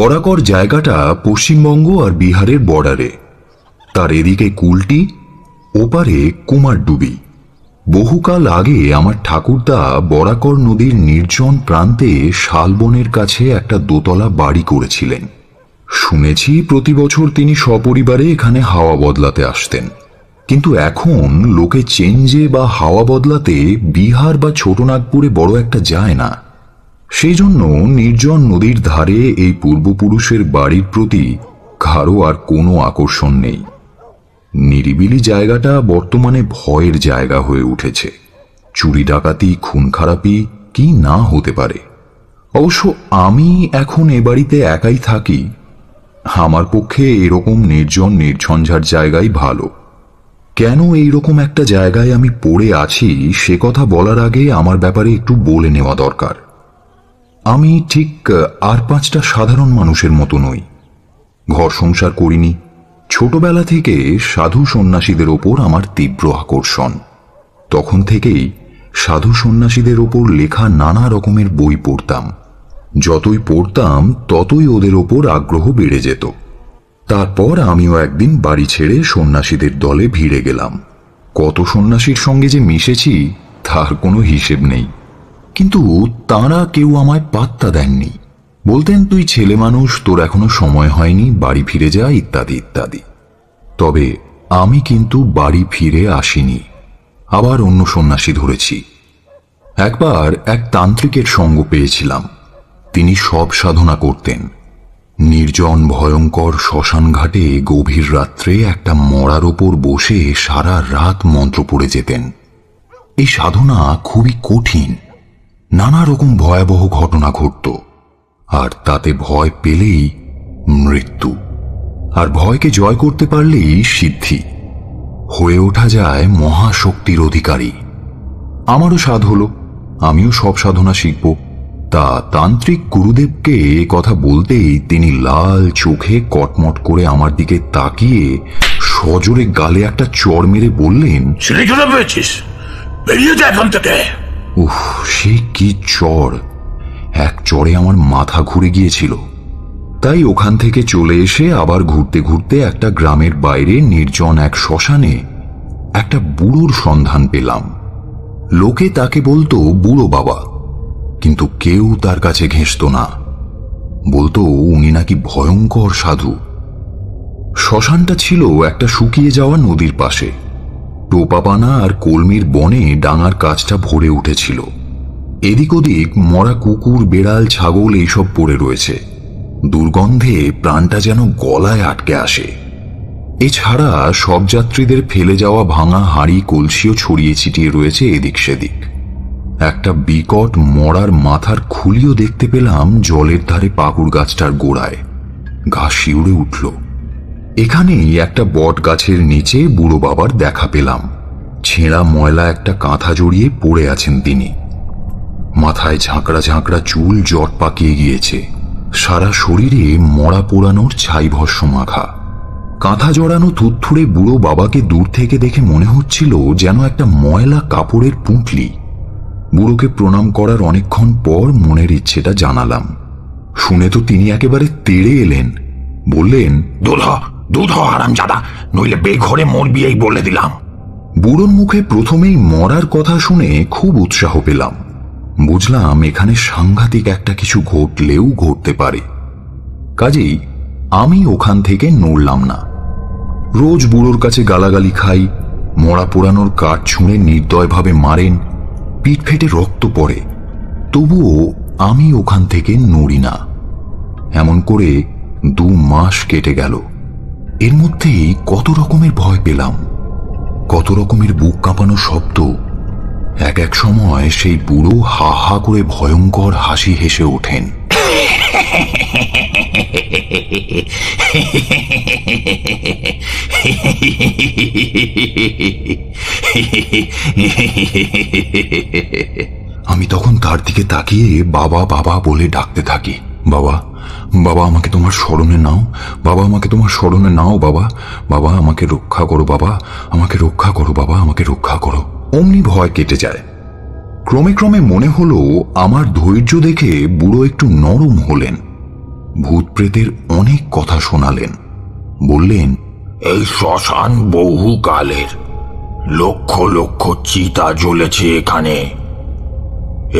বরাকর জায়গাটা পশ্চিমবঙ্গ আর বিহারের বর্ডারে তার এদিকে কুলটি ওপারে কুমারডুবি বহুকাল আগে আমার ঠাকুরদা বরাকর নদীর নির্জন প্রান্তে শালবনের কাছে একটা দোতলা বাড়ি করেছিলেন শুনেছি প্রতি বছর তিনি সপরিবারে এখানে হাওয়া বদলাতে আসতেন কিন্তু এখন লোকে চেঞ্জে বা হাওয়া বদলাতে বিহার বা ছোটনাগপুরে বড় একটা যায় না সেই জন্য নির্জন নদীর ধারে এই পূর্বপুরুষের বাড়ির প্রতি কারো আর কোনো আকর্ষণ নেই নিরিবিলি জায়গাটা বর্তমানে ভয়ের জায়গা হয়ে উঠেছে চুরি ডাকাতি খুন খারাপি কি না হতে পারে অবশ্য আমি এখন এ বাড়িতে একাই থাকি আমার পক্ষে এরকম নির্জন নির্ঝঞ্ঝার জায়গাই ভালো কেন এই রকম একটা জায়গায় আমি পড়ে আছি সে কথা বলার আগে আমার ব্যাপারে একটু বলে নেওয়া দরকার আমি ঠিক আর পাঁচটা সাধারণ মানুষের মতো নই ঘর সংসার করিনি ছোটবেলা থেকে সাধু সন্ন্যাসীদের ওপর আমার তীব্র আকর্ষণ তখন থেকেই সাধু সন্ন্যাসীদের ওপর লেখা নানা রকমের বই পড়তাম যতই পড়তাম ততই ওদের ওপর আগ্রহ বেড়ে যেত তারপর আমিও একদিন বাড়ি ছেড়ে সন্ন্যাসীদের দলে ভিড়ে গেলাম কত সন্ন্যাসীর সঙ্গে যে মিশেছি তার কোনো হিসেব নেই কিন্তু তারা কেউ আমায় পাত্তা দেননি বলতেন তুই ছেলে মানুষ তোর এখনো সময় হয়নি বাড়ি ফিরে যা ইত্যাদি ইত্যাদি তবে আমি কিন্তু বাড়ি ফিরে আসিনি আবার অন্য সন্ন্যাসী ধরেছি একবার এক তান্ত্রিকের সঙ্গ পেয়েছিলাম তিনি সব সাধনা করতেন নির্জন ভয়ঙ্কর শ্মশান ঘাটে গভীর রাত্রে একটা মরার ওপর বসে সারা রাত মন্ত্র পড়ে যেতেন এই সাধনা খুবই কঠিন নানা রকম ভয়াবহ ঘটনা ঘটত আর তাতে ভয় পেলেই মৃত্যু আর ভয়কে জয় করতে পারলেই সিদ্ধি হয়ে ওঠা যায় মহাশক্তির অধিকারী আমারও সাধ হলো আমিও সব সাধনা শিখব তা তান্ত্রিক গুরুদেবকে এ কথা বলতেই তিনি লাল চোখে কটমট করে আমার দিকে তাকিয়ে সজোরে গালে একটা চড় মেরে বললেন ছেলে বেরিয়ে যা এখান থেকে উহ সে কি চর এক চরে আমার মাথা ঘুরে গিয়েছিল তাই ওখান থেকে চলে এসে আবার ঘুরতে ঘুরতে একটা গ্রামের বাইরে নির্জন এক শ্মশানে একটা বুড়োর সন্ধান পেলাম লোকে তাকে বলতো বুড়ো বাবা কিন্তু কেউ তার কাছে ঘেঁষত না বলতো উনি নাকি ভয়ঙ্কর সাধু শ্মশানটা ছিল একটা শুকিয়ে যাওয়া নদীর পাশে টোপাপানা আর কলমির বনে ডাঙার কাজটা ভরে উঠেছিল এদিক ওদিক মরা কুকুর বেড়াল ছাগল এইসব পড়ে রয়েছে দুর্গন্ধে প্রাণটা যেন গলায় আটকে আসে এছাড়া সব যাত্রীদের ফেলে যাওয়া ভাঙা হাঁড়ি কলসিও ছড়িয়ে ছিটিয়ে রয়েছে এদিক সেদিক একটা বিকট মরার মাথার খুলিও দেখতে পেলাম জলের ধারে পাকুর গাছটার গোড়ায় ঘাস শিউড়ে উঠল এখানেই একটা বট গাছের নিচে বুড়ো বাবার দেখা পেলাম ছেঁড়া ময়লা একটা কাঁথা জড়িয়ে পড়ে আছেন তিনি মাথায় ঝাঁকড়া ঝাঁকড়া চুল জট পাকিয়ে গিয়েছে সারা শরীরে মরা পোড়ানোর ছাই ভস্য মাখা কাঁথা জড়ানো থুথুড়ে বুড়ো বাবাকে দূর থেকে দেখে মনে হচ্ছিল যেন একটা ময়লা কাপড়ের পুঁটলি বুড়োকে প্রণাম করার অনেকক্ষণ পর মনের ইচ্ছেটা জানালাম শুনে তো তিনি একেবারে তেড়ে এলেন বললেন দোলা দুধ হারাম জাদা নইলে বেঘরে মরবি এই বলে দিলাম বুড়োর মুখে প্রথমেই মরার কথা শুনে খুব উৎসাহ পেলাম বুঝলাম এখানে সাংঘাতিক একটা কিছু ঘটলেও ঘটতে পারে কাজেই আমি ওখান থেকে নড়লাম না রোজ বুড়োর কাছে গালাগালি খাই মরা পোড়ানোর কাঠ ছুঁড়ে নির্দয়ভাবে মারেন পিঠ ফেটে রক্ত পড়ে তবুও আমি ওখান থেকে নড়ি না এমন করে দু মাস কেটে গেল এর মধ্যেই কত রকমের ভয় পেলাম কত রকমের বুক কাঁপানো শব্দ এক এক সময় সেই বুড়ো হা হা করে ভয়ঙ্কর হাসি হেসে ওঠেন আমি তখন তার দিকে তাকিয়ে বাবা বাবা বলে ডাকতে থাকি বাবা বাবা আমাকে তোমার স্মরণে নাও বাবা আমাকে তোমার স্মরণে নাও বাবা বাবা আমাকে রক্ষা করো বাবা আমাকে রক্ষা করো বাবা আমাকে রক্ষা করো অমনি ভয় কেটে যায় ক্রমে ক্রমে মনে হলো আমার ধৈর্য দেখে বুড়ো একটু নরম হলেন ভূতপ্রেতের অনেক কথা শোনালেন বললেন এই শ্মশান বহুকালের লক্ষ লক্ষ চিতা জ্বলেছে এখানে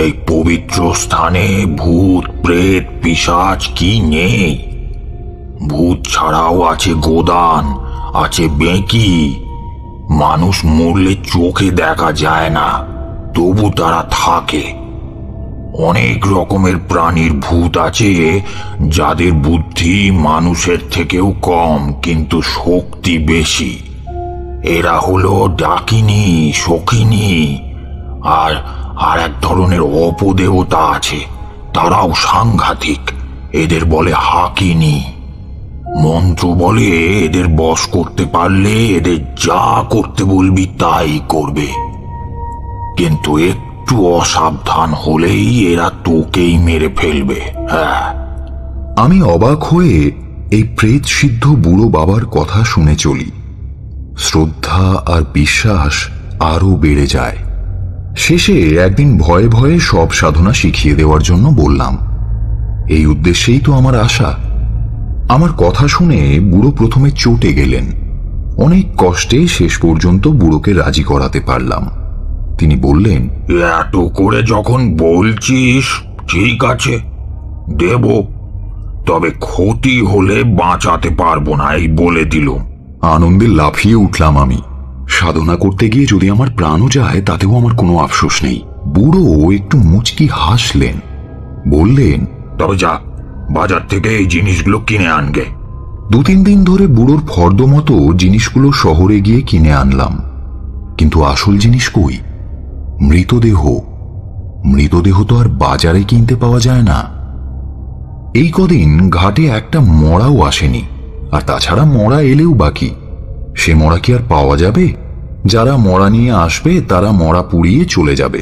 এই পবিত্র স্থানে ভূত প্রেত পিসাজ কি নেই ভূত ছাড়াও আছে গোদান আছে বেঁকি মানুষ মরলে চোখে দেখা যায় না তবু তারা থাকে অনেক রকমের প্রাণীর ভূত আছে যাদের বুদ্ধি মানুষের থেকেও কম কিন্তু শক্তি বেশি এরা হলো ডাকিনি শকিনী আর আর এক ধরনের অপদেহতা আছে তারাও সাংঘাতিক এদের বলে হাকিনি মন্ত্র বলে এদের বশ করতে পারলে এদের যা করতে বলবি তাই করবে কিন্তু একটু অসাবধান হলেই এরা তোকেই মেরে ফেলবে হ্যাঁ আমি অবাক হয়ে এই প্রেত সিদ্ধ বুড়ো বাবার কথা শুনে চলি শ্রদ্ধা আর বিশ্বাস আরও বেড়ে যায় শেষে একদিন ভয়ে ভয়ে সব সাধনা শিখিয়ে দেওয়ার জন্য বললাম এই উদ্দেশ্যেই তো আমার আশা আমার কথা শুনে বুড়ো প্রথমে চটে গেলেন অনেক কষ্টে শেষ পর্যন্ত বুড়োকে রাজি করাতে পারলাম তিনি বললেন এত করে যখন বলছিস ঠিক আছে দেব তবে ক্ষতি হলে বাঁচাতে পারবো না এই বলে দিল আনন্দে লাফিয়ে উঠলাম আমি সাধনা করতে গিয়ে যদি আমার প্রাণও যায় তাতেও আমার কোনো আফসোস নেই বুড়ো একটু মুচকি হাসলেন বললেন তবে যা বাজার থেকে এই জিনিসগুলো কিনে আনগে দু তিন দিন ধরে বুড়োর ফর্দ মতো জিনিসগুলো শহরে গিয়ে কিনে আনলাম কিন্তু আসল জিনিস কই মৃতদেহ মৃতদেহ তো আর বাজারে কিনতে পাওয়া যায় না এই কদিন ঘাটে একটা মরাও আসেনি আর তাছাড়া মরা এলেও বাকি সে মরা কি আর পাওয়া যাবে যারা মরা নিয়ে আসবে তারা মরা পুড়িয়ে চলে যাবে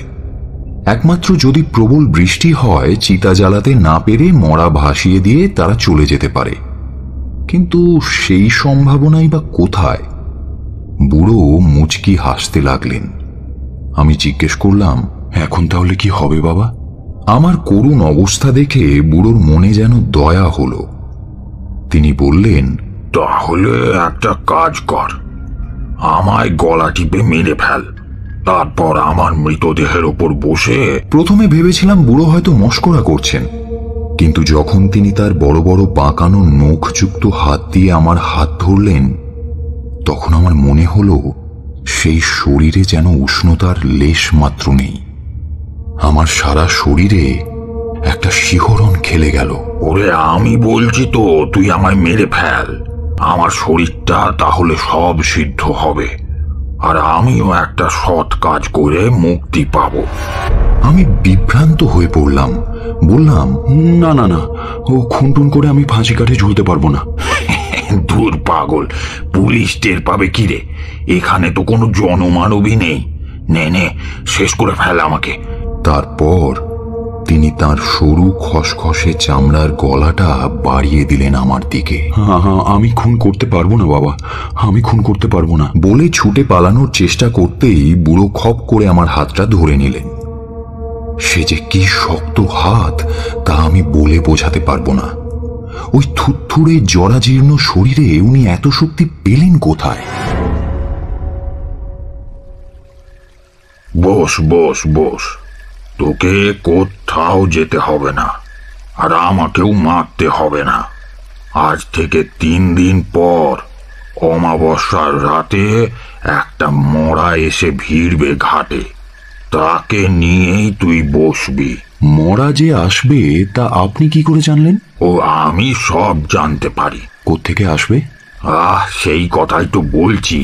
একমাত্র যদি প্রবল বৃষ্টি হয় চিতা জ্বালাতে না পেরে মরা ভাসিয়ে দিয়ে তারা চলে যেতে পারে কিন্তু সেই সম্ভাবনাই বা কোথায় বুড়ো মুচকি হাসতে লাগলেন আমি জিজ্ঞেস করলাম এখন তাহলে কি হবে বাবা আমার করুণ অবস্থা দেখে বুড়োর মনে যেন দয়া হলো তিনি বললেন তাহলে একটা কাজ কর আমায় গলা টিপে মেরে ফেল তারপর আমার মৃতদেহের ওপর বসে প্রথমে ভেবেছিলাম বুড়ো হয়তো মস্করা করছেন কিন্তু যখন তিনি তার বড় বড় বাঁকানো নখযুক্ত হাত দিয়ে আমার হাত ধরলেন তখন আমার মনে হলো সেই শরীরে যেন উষ্ণতার লেশ মাত্র নেই আমার সারা শরীরে একটা শিহরণ খেলে গেল ওরে আমি বলছি তো তুই আমায় মেরে ফেল আমার শরীরটা তাহলে সব সিদ্ধ হবে আর আমিও একটা সৎ কাজ করে মুক্তি পাব আমি বিভ্রান্ত হয়ে পড়লাম বললাম না না না ও খুনটুন করে আমি ফাঁসি কাঠে ঝুলতে পারবো না দূর পাগল পুলিশ টের পাবে কি রে এখানে তো কোনো জনমানবই নেই নে নে শেষ করে ফেল আমাকে তারপর তিনি তার সরু খসখসে চামড়ার গলাটা বাড়িয়ে দিলেন আমার দিকে আমি খুন করতে পারবো না বাবা আমি খুন করতে পারবো না বলে ছুটে পালানোর চেষ্টা করতেই বুড়ো খপ করে আমার হাতটা ধরে নিলেন সে যে কি শক্ত হাত তা আমি বলে বোঝাতে পারবো না ওই থুথুড়ে জরাজীর্ণ শরীরে উনি এত শক্তি পেলেন কোথায় বস বস বস তোকে কোথাও যেতে হবে না আর আমাকেও মারতে হবে না আজ থেকে তিন দিন পর অমাবস্যার রাতে একটা মরা এসে ভিড়বে ঘাটে তাকে নিয়েই তুই বসবি মরা যে আসবে তা আপনি কি করে জানলেন ও আমি সব জানতে পারি কোত্থেকে আসবে আহ সেই কথাই তো বলছি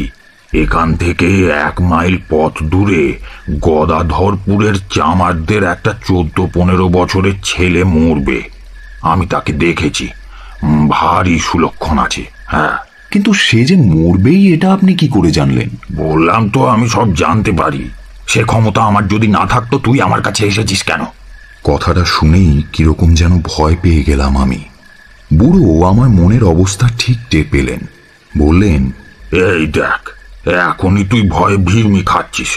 এখান থেকে এক মাইল পথ দূরে গদাধরপুরের চামারদের একটা চোদ্দ পনেরো বছরের ছেলে মরবে আমি তাকে দেখেছি ভারী সুলক্ষণ আছে হ্যাঁ কিন্তু সে যে মরবেই এটা আপনি কি করে জানলেন বললাম তো আমি সব জানতে পারি সে ক্ষমতা আমার যদি না থাকতো তুই আমার কাছে এসেছিস কেন কথাটা শুনেই কিরকম যেন ভয় পেয়ে গেলাম আমি বুড়ো আমার মনের অবস্থা ঠিক টের পেলেন বললেন এই দেখ এখনই তুই ভয়ে ভিড়মি খাচ্ছিস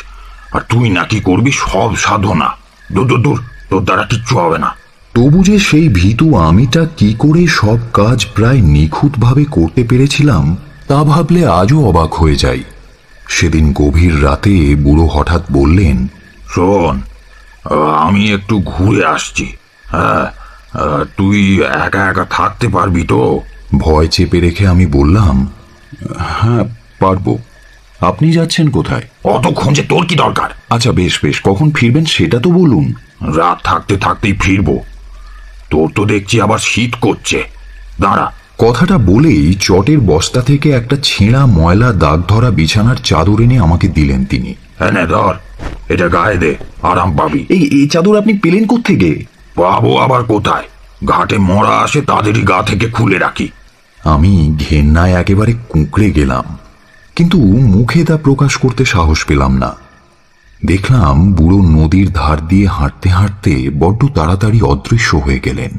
আর তুই নাকি করবি সব সাধনা দূর দূর তোর দ্বারা কিচ্ছু হবে না তবু যে সেই ভীতু আমিটা কি করে সব কাজ প্রায় নিখুঁতভাবে করতে পেরেছিলাম তা ভাবলে আজও অবাক হয়ে যাই সেদিন গভীর রাতে বুড়ো হঠাৎ বললেন শোন আমি একটু ঘুরে আসছি হ্যাঁ তুই একা একা থাকতে পারবি তো ভয় চেপে রেখে আমি বললাম হ্যাঁ পারবো আপনি যাচ্ছেন কোথায় অতক্ষণ যে তোর কি দরকার আচ্ছা বেশ বেশ কখন ফিরবেন সেটা তো বলুন রাত থাকতে থাকতেই ফিরবো তোর তো দেখছি আবার শীত করছে দাঁড়া কথাটা বলেই চটের বস্তা থেকে একটা ছেঁড়া ময়লা দাগ ধরা বিছানার চাদর এনে আমাকে দিলেন তিনি হ্যাঁ ধর এটা গায়ে দে আরাম পাবি এই এই চাদর আপনি পেলেন থেকে পাবো আবার কোথায় ঘাটে মরা আসে তাদেরই গা থেকে খুলে রাখি আমি ঘেন্নায় একেবারে কুঁকড়ে গেলাম কিন্তু মুখে তা প্রকাশ করতে সাহস পেলাম না দেখলাম বুড়ো নদীর ধার দিয়ে হাঁটতে হাঁটতে বড্ড তাড়াতাড়ি অদৃশ্য হয়ে গেলেন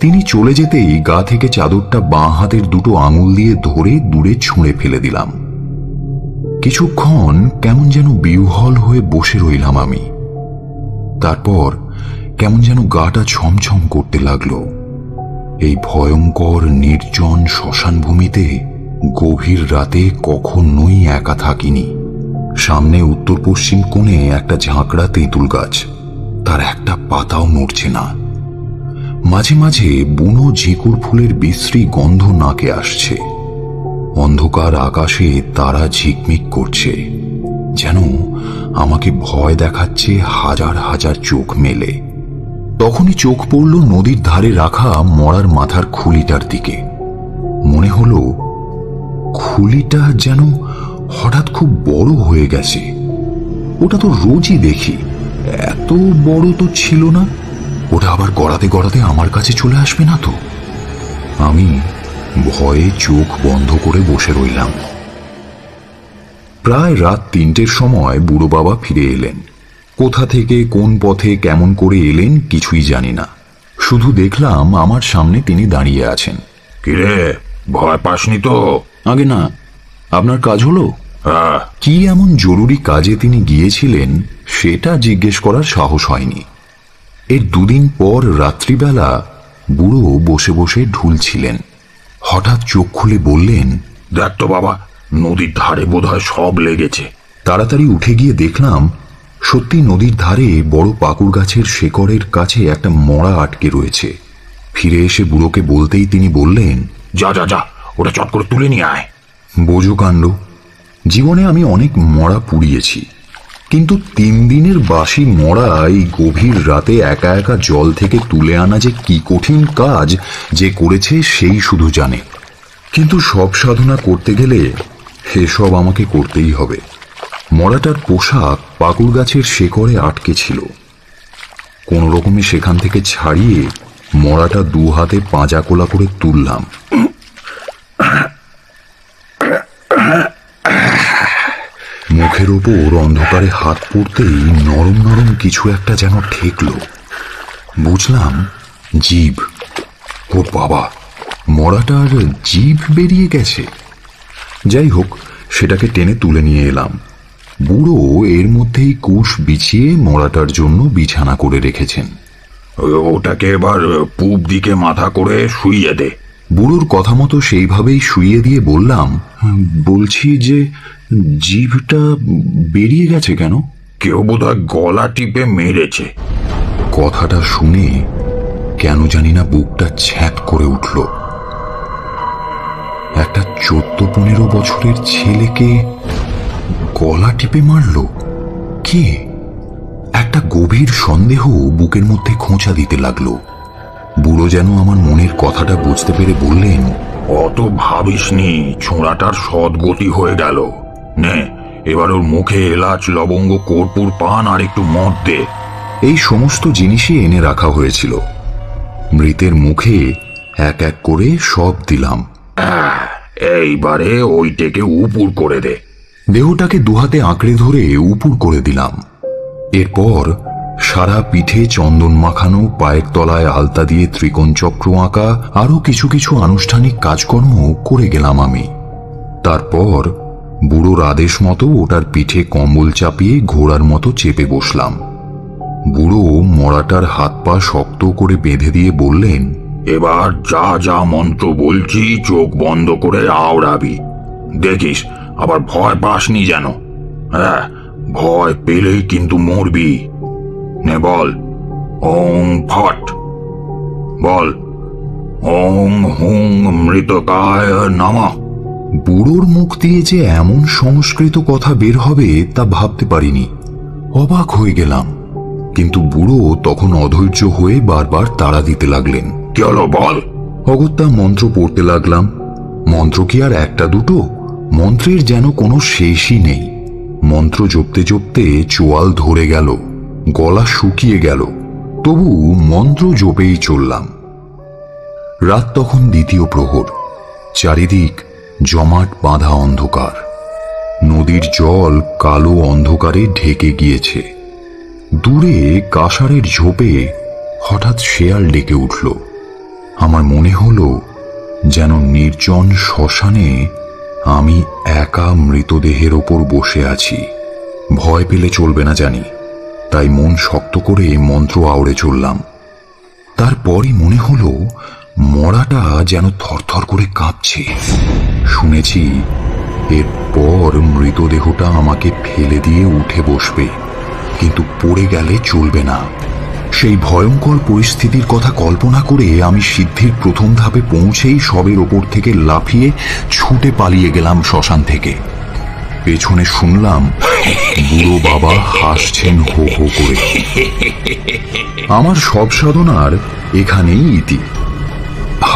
তিনি চলে যেতেই গা থেকে চাদরটা বাঁ হাতের দুটো আঙুল দিয়ে ধরে দূরে ছুঁড়ে ফেলে দিলাম কিছুক্ষণ কেমন যেন বিউহল হয়ে বসে রইলাম আমি তারপর কেমন যেন গাটা ছমছম করতে লাগল এই ভয়ঙ্কর নির্জন শ্মশান ভূমিতে গভীর রাতে কখনোই একা থাকিনি সামনে উত্তর পশ্চিম কোণে একটা ঝাঁকড়া তেঁতুল গাছ তার একটা পাতাও নড়ছে না মাঝে মাঝে বুনো ঝিকুর ফুলের বিশ্রী গন্ধ নাকে আসছে অন্ধকার আকাশে তারা ঝিকমিক করছে যেন আমাকে ভয় দেখাচ্ছে হাজার হাজার চোখ মেলে তখনই চোখ পড়ল নদীর ধারে রাখা মরার মাথার খুলিটার দিকে মনে হলো খুলিটা যেন হঠাৎ খুব বড় হয়ে গেছে ওটা তো রোজই দেখি এত বড় তো ছিল না ওটা আবার গড়াতে গড়াতে আমার কাছে চলে আসবে না তো আমি ভয়ে চোখ বন্ধ করে বসে রইলাম প্রায় রাত তিনটের সময় বুড়ো বাবা ফিরে এলেন কোথা থেকে কোন পথে কেমন করে এলেন কিছুই জানি না শুধু দেখলাম আমার সামনে তিনি দাঁড়িয়ে আছেন কিরে ভয় পাসনি তো আগে না আপনার কাজ হলো হ্যাঁ কি এমন জরুরি কাজে তিনি গিয়েছিলেন সেটা জিজ্ঞেস করার সাহস হয়নি এর দুদিন পর রাত্রিবেলা বুড়ো বসে বসে ঢুলছিলেন হঠাৎ চোখ খুলে বললেন দেখ তো বাবা নদীর ধারে বোধহয় সব লেগেছে তাড়াতাড়ি উঠে গিয়ে দেখলাম সত্যি নদীর ধারে বড় পাকুর গাছের শেকড়ের কাছে একটা মরা আটকে রয়েছে ফিরে এসে বুড়োকে বলতেই তিনি বললেন যা যা যা ওটা চট করে তুলে নিয়ে আয় বোঝো কাণ্ড জীবনে আমি অনেক মরা পুড়িয়েছি কিন্তু তিন দিনের বাসি মরা এই গভীর রাতে একা একা জল থেকে তুলে আনা যে কি কঠিন কাজ যে করেছে সেই শুধু জানে কিন্তু সব সাধনা করতে গেলে সেসব আমাকে করতেই হবে মরাটার পোশাক পাকুড় গাছের শেকড়ে আটকে ছিল কোনো রকমে সেখান থেকে ছাড়িয়ে মরাটা দু হাতে পাঁজা কোলা করে তুললাম মুখের ওপর অন্ধকারে হাত পড়তেই নরম নরম কিছু একটা যেন ঠেকল বুঝলাম জীব ওর বাবা মরাটার জীব বেরিয়ে গেছে যাই হোক সেটাকে টেনে তুলে নিয়ে এলাম বুড়ো এর মধ্যেই কুশ বিছিয়ে মরাটার জন্য বিছানা করে রেখেছেন ওটাকে এবার পূব দিকে মাথা করে শুইয়ে দে বুড়োর কথা মতো সেইভাবেই শুইয়ে দিয়ে বললাম বলছি যে জিভটা বেরিয়ে গেছে কেন কেউ বোধহয় গলা টিপে মেরেছে কথাটা শুনে কেন জানি না বুকটা ছ্যাঁত করে উঠল একটা চোদ্দ পনেরো বছরের ছেলেকে গলা টিপে মারল কে একটা গভীর সন্দেহ বুকের মধ্যে খোঁচা দিতে লাগলো বুড়ো যেন আমার মনের কথাটা বুঝতে পেরে বললেন অত ভাবিসনি ছোঁড়াটার সদ্গতি হয়ে গেল নে এবার ওর মুখে এলাচ লবঙ্গ কর্পুর পান আর একটু মদ দে এই সমস্ত জিনিসই এনে রাখা হয়েছিল মৃতের মুখে এক এক করে সব দিলাম এইবারে ওইটাকে উপুর করে দে দেহটাকে দুহাতে আঁকড়ে ধরে উপুর করে দিলাম এরপর সারা পিঠে চন্দন মাখানো পায়ের তলায় আলতা দিয়ে ত্রিকোণ চক্র আঁকা আরও কিছু কিছু আনুষ্ঠানিক কাজকর্ম করে গেলাম আমি তারপর বুড়োর আদেশ মতো ওটার পিঠে কম্বল চাপিয়ে ঘোড়ার মতো চেপে বসলাম বুড়ো মরাটার হাত পা শক্ত করে বেঁধে দিয়ে বললেন এবার যা যা মন্ত্র বলছি চোখ বন্ধ করে আওড়াবি দেখিস আবার ভয় পাসনি যেন হ্যাঁ ভয় পেলেই কিন্তু মরবি নে বল ওং ফট বল ওং হুং মৃতকায় নামা বুড়োর মুখ দিয়ে যে এমন সংস্কৃত কথা বের হবে তা ভাবতে পারিনি অবাক হয়ে গেলাম কিন্তু বুড়ো তখন অধৈর্য হয়ে বারবার তাড়া দিতে লাগলেন কি বল অগত্যা মন্ত্র পড়তে লাগলাম মন্ত্র কি আর একটা দুটো মন্ত্রের যেন কোনো শেষই নেই মন্ত্র জপতে জপতে চোয়াল ধরে গেল গলা শুকিয়ে গেল তবু মন্ত্র জপেই চললাম রাত তখন দ্বিতীয় প্রহর চারিদিক জমাট বাঁধা অন্ধকার নদীর জল কালো অন্ধকারে ঢেকে গিয়েছে দূরে কাসারের ঝোপে হঠাৎ শেয়াল ডেকে উঠল আমার মনে হল যেন নির্জন শ্মশানে আমি একা মৃতদেহের ওপর বসে আছি ভয় পেলে চলবে না জানি তাই মন শক্ত করে মন্ত্র আওড়ে চললাম তারপরই মনে হলো মরাটা যেন থরথর করে কাঁপছে শুনেছি এরপর মৃতদেহটা আমাকে ফেলে দিয়ে উঠে বসবে কিন্তু পড়ে গেলে চলবে না সেই ভয়ঙ্কর পরিস্থিতির কথা কল্পনা করে আমি সিদ্ধির প্রথম ধাপে পৌঁছেই সবের ওপর থেকে লাফিয়ে ছুটে পালিয়ে গেলাম শ্মশান থেকে পেছনে শুনলাম বুড়ো বাবা হাসছেন হো হো করে আমার সব সাধনার এখানেই ইতি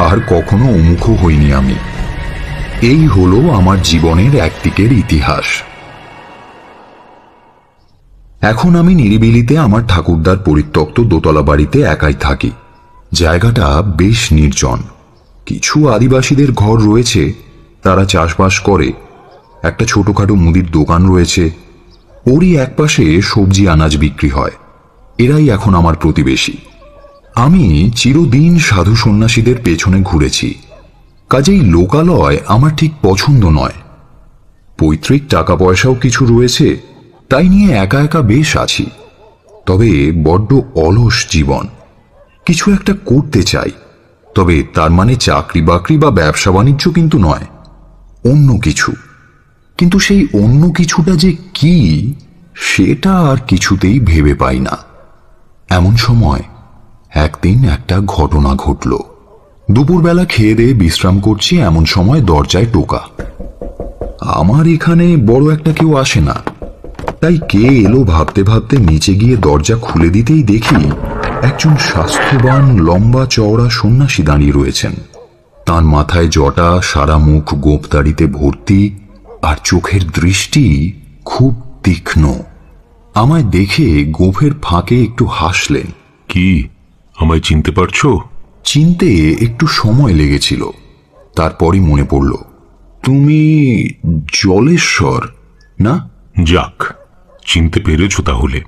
আর কখনো অমুখ হইনি আমি এই হলো আমার জীবনের একদিকের ইতিহাস এখন আমি নিরিবিলিতে আমার ঠাকুরদার পরিত্যক্ত দোতলা বাড়িতে একাই থাকি জায়গাটা বেশ নির্জন কিছু আদিবাসীদের ঘর রয়েছে তারা চাষবাস করে একটা ছোটখাটো মুদির দোকান রয়েছে ওরই একপাশে সবজি আনাজ বিক্রি হয় এরাই এখন আমার প্রতিবেশী আমি চিরদিন সাধু সন্ন্যাসীদের পেছনে ঘুরেছি কাজেই লোকালয় আমার ঠিক পছন্দ নয় পৈতৃক টাকা পয়সাও কিছু রয়েছে তাই নিয়ে একা একা বেশ আছি তবে বড্ড অলস জীবন কিছু একটা করতে চাই তবে তার মানে চাকরি বাকরি বা ব্যবসা বাণিজ্য কিন্তু নয় অন্য কিছু কিন্তু সেই অন্য কিছুটা যে কি সেটা আর কিছুতেই ভেবে পাই না এমন সময় একদিন একটা ঘটনা ঘটল দুপুরবেলা খেয়ে দিয়ে বিশ্রাম করছি এমন সময় দরজায় টোকা আমার এখানে বড় একটা কেউ আসে না তাই কে এলো ভাবতে ভাবতে নিচে গিয়ে দরজা খুলে দিতেই দেখি একজন স্বাস্থ্যবান লম্বা চওড়া সন্ন্যাসী দাঁড়িয়ে রয়েছেন তার মাথায় জটা সারা মুখ গোপদাড়িতে ভর্তি আর চোখের দৃষ্টি খুব তীক্ষ্ণ আমায় দেখে গোফের ফাঁকে একটু হাসলেন কি আমায় চিনতে পারছো চিনতে একটু সময় লেগেছিল তারপরই মনে পড়ল তুমি জলেশ্বর না যাক চিনতে পেরেছ তাহলে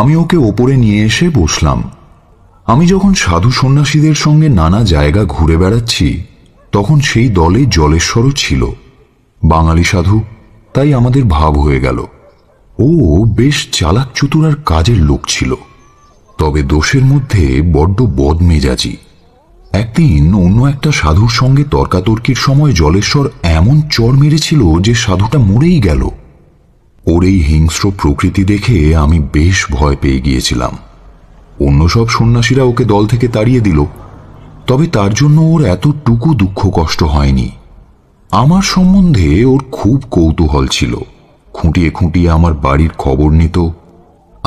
আমি ওকে ওপরে নিয়ে এসে বসলাম আমি যখন সাধু সন্ন্যাসীদের সঙ্গে নানা জায়গা ঘুরে বেড়াচ্ছি তখন সেই দলে জলেশ্বরও ছিল বাঙালি সাধু তাই আমাদের ভাব হয়ে গেল ও বেশ চালাক চতুরার কাজের লোক ছিল তবে দোষের মধ্যে বড্ড বদমেজাজি মেজাজি একদিন অন্য একটা সাধুর সঙ্গে তর্কাতর্কির সময় জলেশ্বর এমন চড় মেরেছিল যে সাধুটা মরেই গেল ওর এই হিংস্র প্রকৃতি দেখে আমি বেশ ভয় পেয়ে গিয়েছিলাম অন্য সব সন্ন্যাসীরা ওকে দল থেকে তাড়িয়ে দিল তবে তার জন্য ওর এতটুকু দুঃখ কষ্ট হয়নি আমার সম্বন্ধে ওর খুব কৌতূহল ছিল খুঁটিয়ে খুঁটিয়ে আমার বাড়ির খবর নিত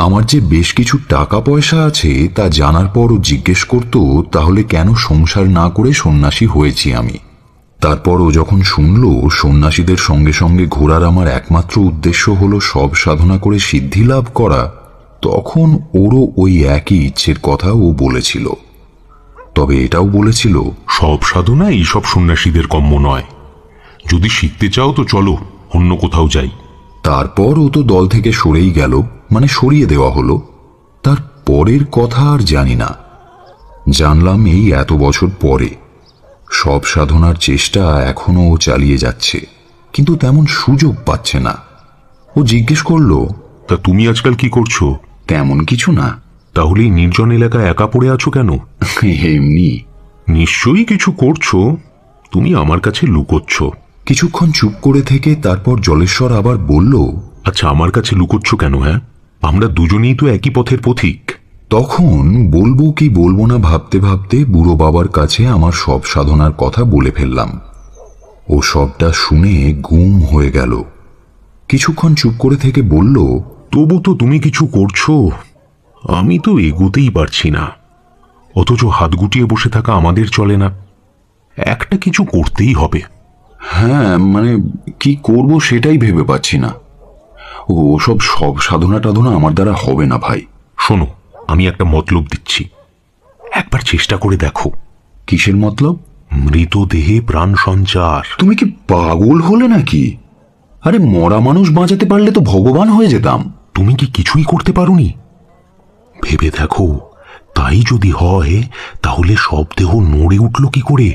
আমার যে বেশ কিছু টাকা পয়সা আছে তা জানার পর ও জিজ্ঞেস করত তাহলে কেন সংসার না করে সন্ন্যাসী হয়েছি আমি তারপর ও যখন শুনল সন্ন্যাসীদের সঙ্গে সঙ্গে ঘোরার আমার একমাত্র উদ্দেশ্য হল সব সাধনা করে সিদ্ধি লাভ করা তখন ওরও ওই একই ইচ্ছের কথা ও বলেছিল তবে এটাও বলেছিল সব সাধনা এইসব সন্ন্যাসীদের কম্য নয় যদি শিখতে চাও তো চলো অন্য কোথাও যাই তারপর ও তো দল থেকে সরেই গেল মানে সরিয়ে দেওয়া হলো তার পরের কথা আর জানি না জানলাম এই এত বছর পরে সব সাধনার চেষ্টা এখনও ও চালিয়ে যাচ্ছে কিন্তু তেমন সুযোগ পাচ্ছে না ও জিজ্ঞেস করল তা তুমি আজকাল কি করছো তেমন কিছু না তাহলে এই নির্জন এলাকায় একা পড়ে আছো কেন এমনি নিশ্চয়ই কিছু করছো তুমি আমার কাছে লুকোচ্ছ কিছুক্ষণ চুপ করে থেকে তারপর জলেশ্বর আবার বলল আচ্ছা আমার কাছে লুকোচ্ছ কেন হ্যাঁ আমরা দুজনেই তো একই পথের পথিক তখন বলবো কি বলবো না ভাবতে ভাবতে বুড়ো বাবার কাছে আমার সব সাধনার কথা বলে ফেললাম ও সবটা শুনে গুম হয়ে গেল কিছুক্ষণ চুপ করে থেকে বলল তবু তো তুমি কিছু করছো আমি তো এগোতেই পারছি না অথচ হাত গুটিয়ে বসে থাকা আমাদের চলে না একটা কিছু করতেই হবে হ্যাঁ মানে কি করব সেটাই ভেবে পাচ্ছি না ও সব সব সাধনা টাধনা আমার দ্বারা হবে না ভাই শোনো আমি একটা মতলব দিচ্ছি একবার চেষ্টা করে দেখো কিসের মতলব মৃতদেহে প্রাণ সঞ্চার তুমি কি পাগল হলে নাকি আরে মরা মানুষ বাঁচাতে পারলে তো ভগবান হয়ে যেতাম তুমি কি কিছুই করতে পারোনি ভেবে দেখো তাই যদি হয় তাহলে সব দেহ নড়ে উঠল কি করে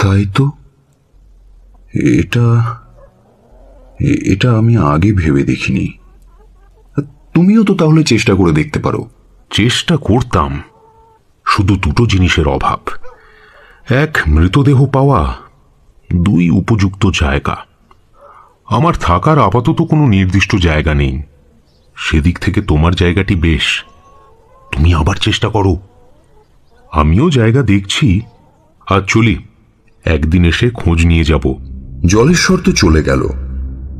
তাই তো এটা এটা আমি আগে ভেবে দেখিনি তুমিও তো তাহলে চেষ্টা করে দেখতে পারো চেষ্টা করতাম শুধু দুটো জিনিসের অভাব এক মৃতদেহ পাওয়া দুই উপযুক্ত জায়গা আমার থাকার আপাতত কোনো নির্দিষ্ট জায়গা নেই সেদিক থেকে তোমার জায়গাটি বেশ তুমি আবার চেষ্টা করো আমিও জায়গা দেখছি আর চলি একদিন এসে খোঁজ নিয়ে যাব জলেশ্বর তো চলে গেল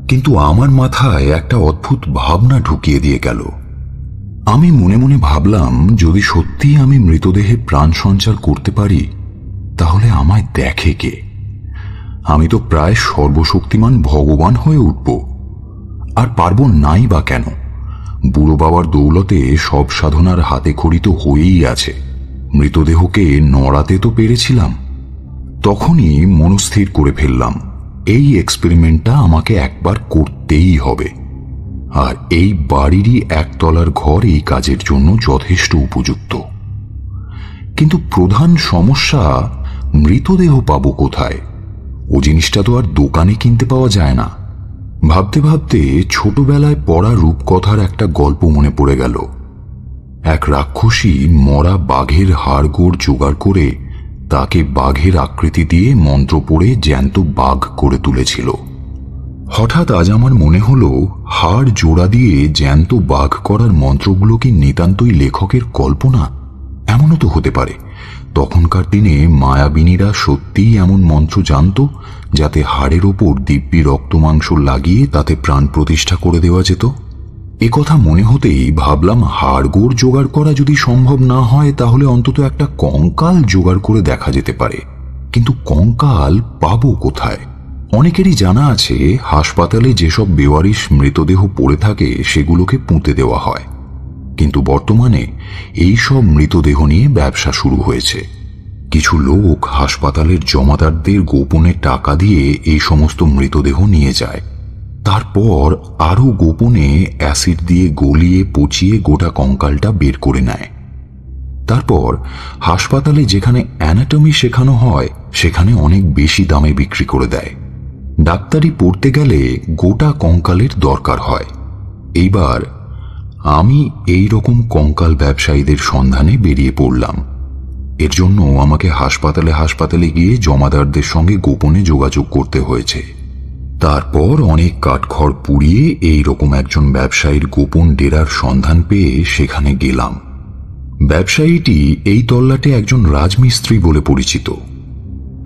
কিন্তু আমার মাথায় একটা অদ্ভুত ভাবনা ঢুকিয়ে দিয়ে গেল আমি মনে মনে ভাবলাম যদি সত্যি আমি মৃতদেহে প্রাণ সঞ্চার করতে পারি তাহলে আমায় দেখে কে আমি তো প্রায় সর্বশক্তিমান ভগবান হয়ে উঠব আর পারব নাই বা কেন বুড়ো বাবার দৌলতে সব সাধনার হাতে খড়িত তো হয়েই আছে মৃতদেহকে নড়াতে তো পেরেছিলাম তখনই মনস্থির করে ফেললাম এই এক্সপেরিমেন্টটা আমাকে একবার করতেই হবে আর এই বাড়িরই একতলার ঘর এই কাজের জন্য যথেষ্ট উপযুক্ত কিন্তু প্রধান সমস্যা মৃতদেহ পাব কোথায় ও জিনিসটা তো আর দোকানে কিনতে পাওয়া যায় না ভাবতে ভাবতে ছোটবেলায় পড়া রূপকথার একটা গল্প মনে পড়ে গেল এক রাক্ষসী মরা বাঘের হাড়গোড় জোগাড় করে তাকে বাঘের আকৃতি দিয়ে মন্ত্র পড়ে জ্যান্ত বাঘ করে তুলেছিল হঠাৎ আজ আমার মনে হলো হাড় জোড়া দিয়ে জ্যান্ত বাঘ করার মন্ত্রগুলো কি নিতান্তই লেখকের কল্পনা এমনও তো হতে পারে তখনকার দিনে মায়াবিনীরা সত্যিই এমন মন্ত্র জানত যাতে হাড়ের ওপর দিব্যি রক্তমাংস লাগিয়ে তাতে প্রাণ প্রতিষ্ঠা করে দেওয়া যেত এ কথা মনে হতেই ভাবলাম হাড়গোড় জোগাড় করা যদি সম্ভব না হয় তাহলে অন্তত একটা কঙ্কাল জোগাড় করে দেখা যেতে পারে কিন্তু কঙ্কাল পাব কোথায় অনেকেরই জানা আছে হাসপাতালে যেসব বেওয়ারিশ মৃতদেহ পড়ে থাকে সেগুলোকে পুঁতে দেওয়া হয় কিন্তু বর্তমানে এই সব মৃতদেহ নিয়ে ব্যবসা শুরু হয়েছে কিছু লোক হাসপাতালের জমাদারদের গোপনে টাকা দিয়ে এই সমস্ত মৃতদেহ নিয়ে যায় তারপর আরও গোপনে অ্যাসিড দিয়ে গলিয়ে পচিয়ে গোটা কঙ্কালটা বের করে নেয় তারপর হাসপাতালে যেখানে অ্যানাটমি শেখানো হয় সেখানে অনেক বেশি দামে বিক্রি করে দেয় ডাক্তারি পড়তে গেলে গোটা কঙ্কালের দরকার হয় এইবার আমি এই রকম কঙ্কাল ব্যবসায়ীদের সন্ধানে বেরিয়ে পড়লাম এর জন্য আমাকে হাসপাতালে হাসপাতালে গিয়ে জমাদারদের সঙ্গে গোপনে যোগাযোগ করতে হয়েছে তারপর অনেক কাঠখড় পুড়িয়ে এই রকম একজন ব্যবসায়ীর গোপন ডেরার সন্ধান পেয়ে সেখানে গেলাম ব্যবসায়ীটি এই তল্লাটে একজন রাজমিস্ত্রি বলে পরিচিত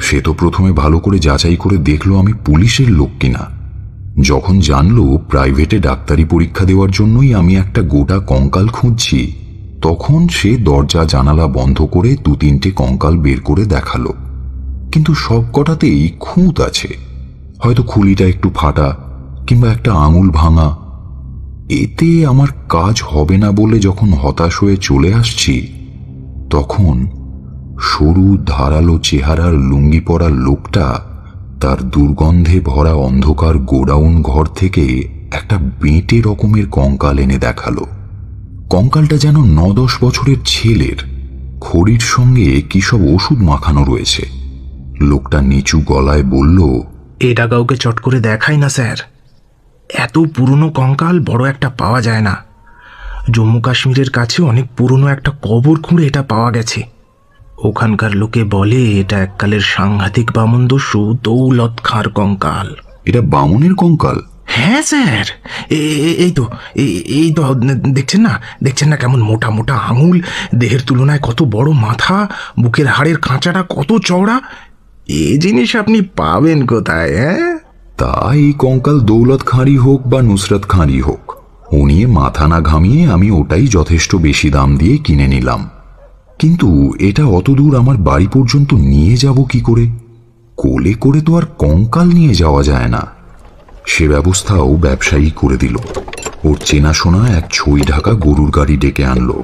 সে তো প্রথমে ভালো করে যাচাই করে দেখল আমি পুলিশের লোক কিনা যখন জানল প্রাইভেটে ডাক্তারি পরীক্ষা দেওয়ার জন্যই আমি একটা গোটা কঙ্কাল খুঁজছি তখন সে দরজা জানালা বন্ধ করে দু তিনটে কঙ্কাল বের করে দেখালো কিন্তু সব কটাতেই খুঁত আছে হয়তো খুলিটা একটু ফাটা কিংবা একটা আঙুল ভাঙা এতে আমার কাজ হবে না বলে যখন হতাশ হয়ে চলে আসছি তখন সরু ধারালো চেহারার লুঙ্গি পরা লোকটা তার দুর্গন্ধে ভরা অন্ধকার গোডাউন ঘর থেকে একটা বেঁটে রকমের কঙ্কাল এনে দেখালো কঙ্কালটা যেন ন দশ বছরের ছেলের খড়ির সঙ্গে কী সব ওষুধ মাখানো রয়েছে লোকটা নিচু গলায় বলল এটা কাউকে চট করে দেখায় না স্যার এত পুরনো কঙ্কাল বড় একটা পাওয়া যায় না জম্মু কাশ্মীরের কাছে অনেক পুরনো একটা কবর খুঁড়ে এটা পাওয়া গেছে ওখানকার লোকে বলে এটা এককালের সাংঘাতিক বামন দস্যু দৌলত খাঁর কঙ্কাল এটা বামনের কঙ্কাল হ্যাঁ স্যার এই তো এই তো দেখছেন না দেখছেন না কেমন মোটা মোটা আঙুল দেহের তুলনায় কত বড় মাথা বুকের হাড়ের খাঁচাটা কত চওড়া এ জিনিস আপনি পাবেন কোথায় হ্যাঁ তাই কঙ্কাল দৌলত খাঁড়ি হোক বা নুসরত খাঁড়ি হোক ও নিয়ে মাথা না ঘামিয়ে আমি ওটাই যথেষ্ট বেশি দাম দিয়ে কিনে নিলাম কিন্তু এটা অত দূর আমার বাড়ি পর্যন্ত নিয়ে যাব কি করে কোলে করে তো আর কঙ্কাল নিয়ে যাওয়া যায় না সে ব্যবস্থাও ব্যবসায়ী করে দিল ওর চেনাশোনা এক ছই ঢাকা গরুর গাড়ি ডেকে আনলো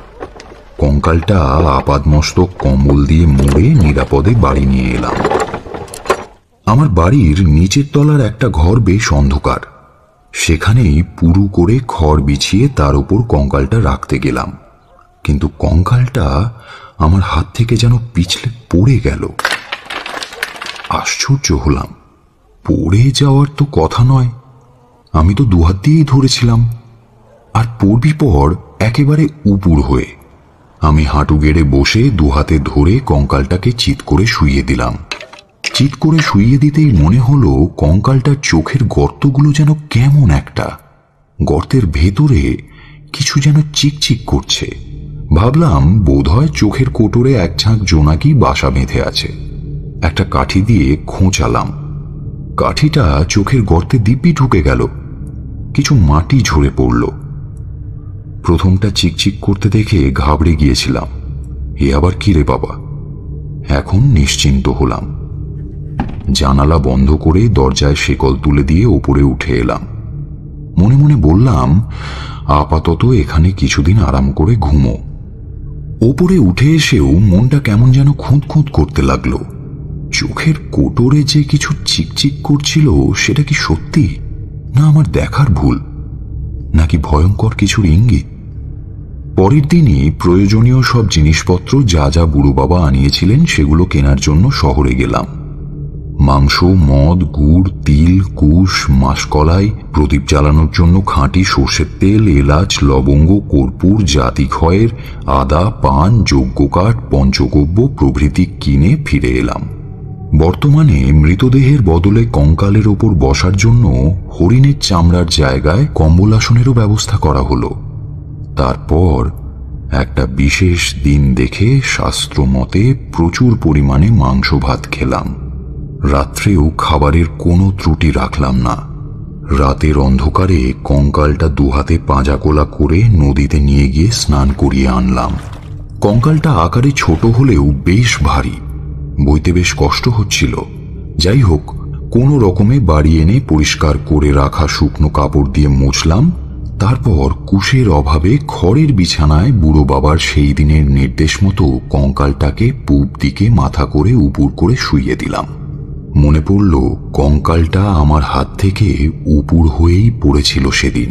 কঙ্কালটা আপাদমস্তক কম্বল দিয়ে মুড়ে নিরাপদে বাড়ি নিয়ে এলাম আমার বাড়ির নিচের তলার একটা ঘর বেশ অন্ধকার সেখানেই পুরু করে খড় বিছিয়ে তার উপর কঙ্কালটা রাখতে গেলাম কিন্তু কঙ্কালটা আমার হাত থেকে যেন পিছলে পড়ে গেল আশ্চর্য হলাম পড়ে যাওয়ার তো কথা নয় আমি তো দুহাত দিয়েই ধরেছিলাম আর পড়বি পর একেবারে উপুর হয়ে আমি হাঁটু গেড়ে বসে দুহাতে ধরে কঙ্কালটাকে চিৎ করে শুইয়ে দিলাম চিৎ করে শুইয়ে দিতেই মনে হল কঙ্কালটার চোখের গর্তগুলো যেন কেমন একটা গর্তের ভেতরে কিছু যেন চিকচিক করছে ভাবলাম বোধহয় চোখের কোটরে এক ঝাঁক জোনাকি বাসা বেঁধে আছে একটা কাঠি দিয়ে খোঁচালাম কাঠিটা চোখের গর্তে দিব্যি ঢুকে গেল কিছু মাটি ঝরে পড়ল প্রথমটা চিকচিক করতে দেখে ঘাবড়ে গিয়েছিলাম এ আবার কিরে বাবা এখন নিশ্চিন্ত হলাম জানালা বন্ধ করে দরজায় শেকল তুলে দিয়ে ওপরে উঠে এলাম মনে মনে বললাম আপাতত এখানে কিছুদিন আরাম করে ঘুমো ওপরে উঠে এসেও মনটা কেমন যেন খুঁত খুঁত করতে লাগলো চোখের কোটরে যে কিছু চিকচিক করছিল সেটা কি সত্যি না আমার দেখার ভুল নাকি ভয়ঙ্কর কিছুর ইঙ্গিত পরের দিনই প্রয়োজনীয় সব জিনিসপত্র যা যা বুড়ো বাবা আনিয়েছিলেন সেগুলো কেনার জন্য শহরে গেলাম মাংস মদ গুড় তিল কুশ মাসকলাই প্রদীপ জ্বালানোর জন্য খাঁটি সর্ষের তেল এলাচ লবঙ্গ কর্পূর জাতি ক্ষয়ের আদা পান যজ্ঞকাঠ পঞ্চগব্য প্রভৃতি কিনে ফিরে এলাম বর্তমানে মৃতদেহের বদলে কঙ্কালের ওপর বসার জন্য হরিণের চামড়ার জায়গায় কম্বল আসনেরও ব্যবস্থা করা হলো তারপর একটা বিশেষ দিন দেখে শাস্ত্র মতে প্রচুর পরিমাণে মাংস ভাত খেলাম রাত্রেও খাবারের কোনো ত্রুটি রাখলাম না রাতের অন্ধকারে কঙ্কালটা দুহাতে পাঁজাকোলা করে নদীতে নিয়ে গিয়ে স্নান করিয়ে আনলাম কঙ্কালটা আকারে ছোট হলেও বেশ ভারী বইতে বেশ কষ্ট হচ্ছিল যাই হোক কোনো রকমে বাড়ি এনে পরিষ্কার করে রাখা শুকনো কাপড় দিয়ে মুছলাম তারপর কুশের অভাবে খড়ের বিছানায় বুড়ো বাবার সেই দিনের নির্দেশ মতো কঙ্কালটাকে পূব দিকে মাথা করে উপুর করে শুইয়ে দিলাম মনে পড়ল কঙ্কালটা আমার হাত থেকে উপুর হয়েই পড়েছিল সেদিন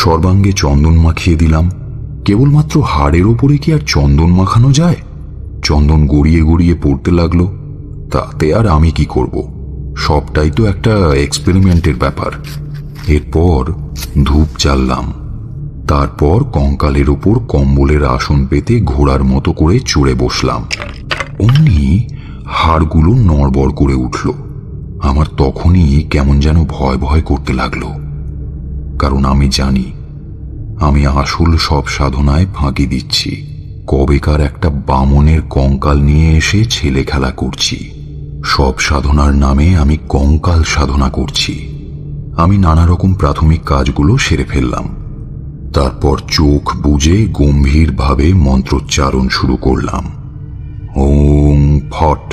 সর্বাঙ্গে চন্দন মাখিয়ে দিলাম কেবলমাত্র হাড়ের ওপরে কি আর চন্দন মাখানো যায় চন্দন গড়িয়ে গড়িয়ে পড়তে লাগলো তাতে আর আমি কি করব সবটাই তো একটা এক্সপেরিমেন্টের ব্যাপার এরপর ধূপ জ্বাললাম তারপর কঙ্কালের ওপর কম্বলের আসন পেতে ঘোড়ার মতো করে চড়ে বসলাম অমনি হাড়গুলো নড়বড় করে উঠল আমার তখনই কেমন যেন ভয় ভয় করতে লাগল কারণ আমি জানি আমি আসল সব সাধনায় ফাঁকি দিচ্ছি কবেকার একটা বামনের কঙ্কাল নিয়ে এসে ছেলে খেলা করছি সব সাধনার নামে আমি কঙ্কাল সাধনা করছি আমি নানা রকম প্রাথমিক কাজগুলো সেরে ফেললাম তারপর চোখ বুঝে গম্ভীরভাবে মন্ত্রোচ্চারণ শুরু করলাম ওং ফট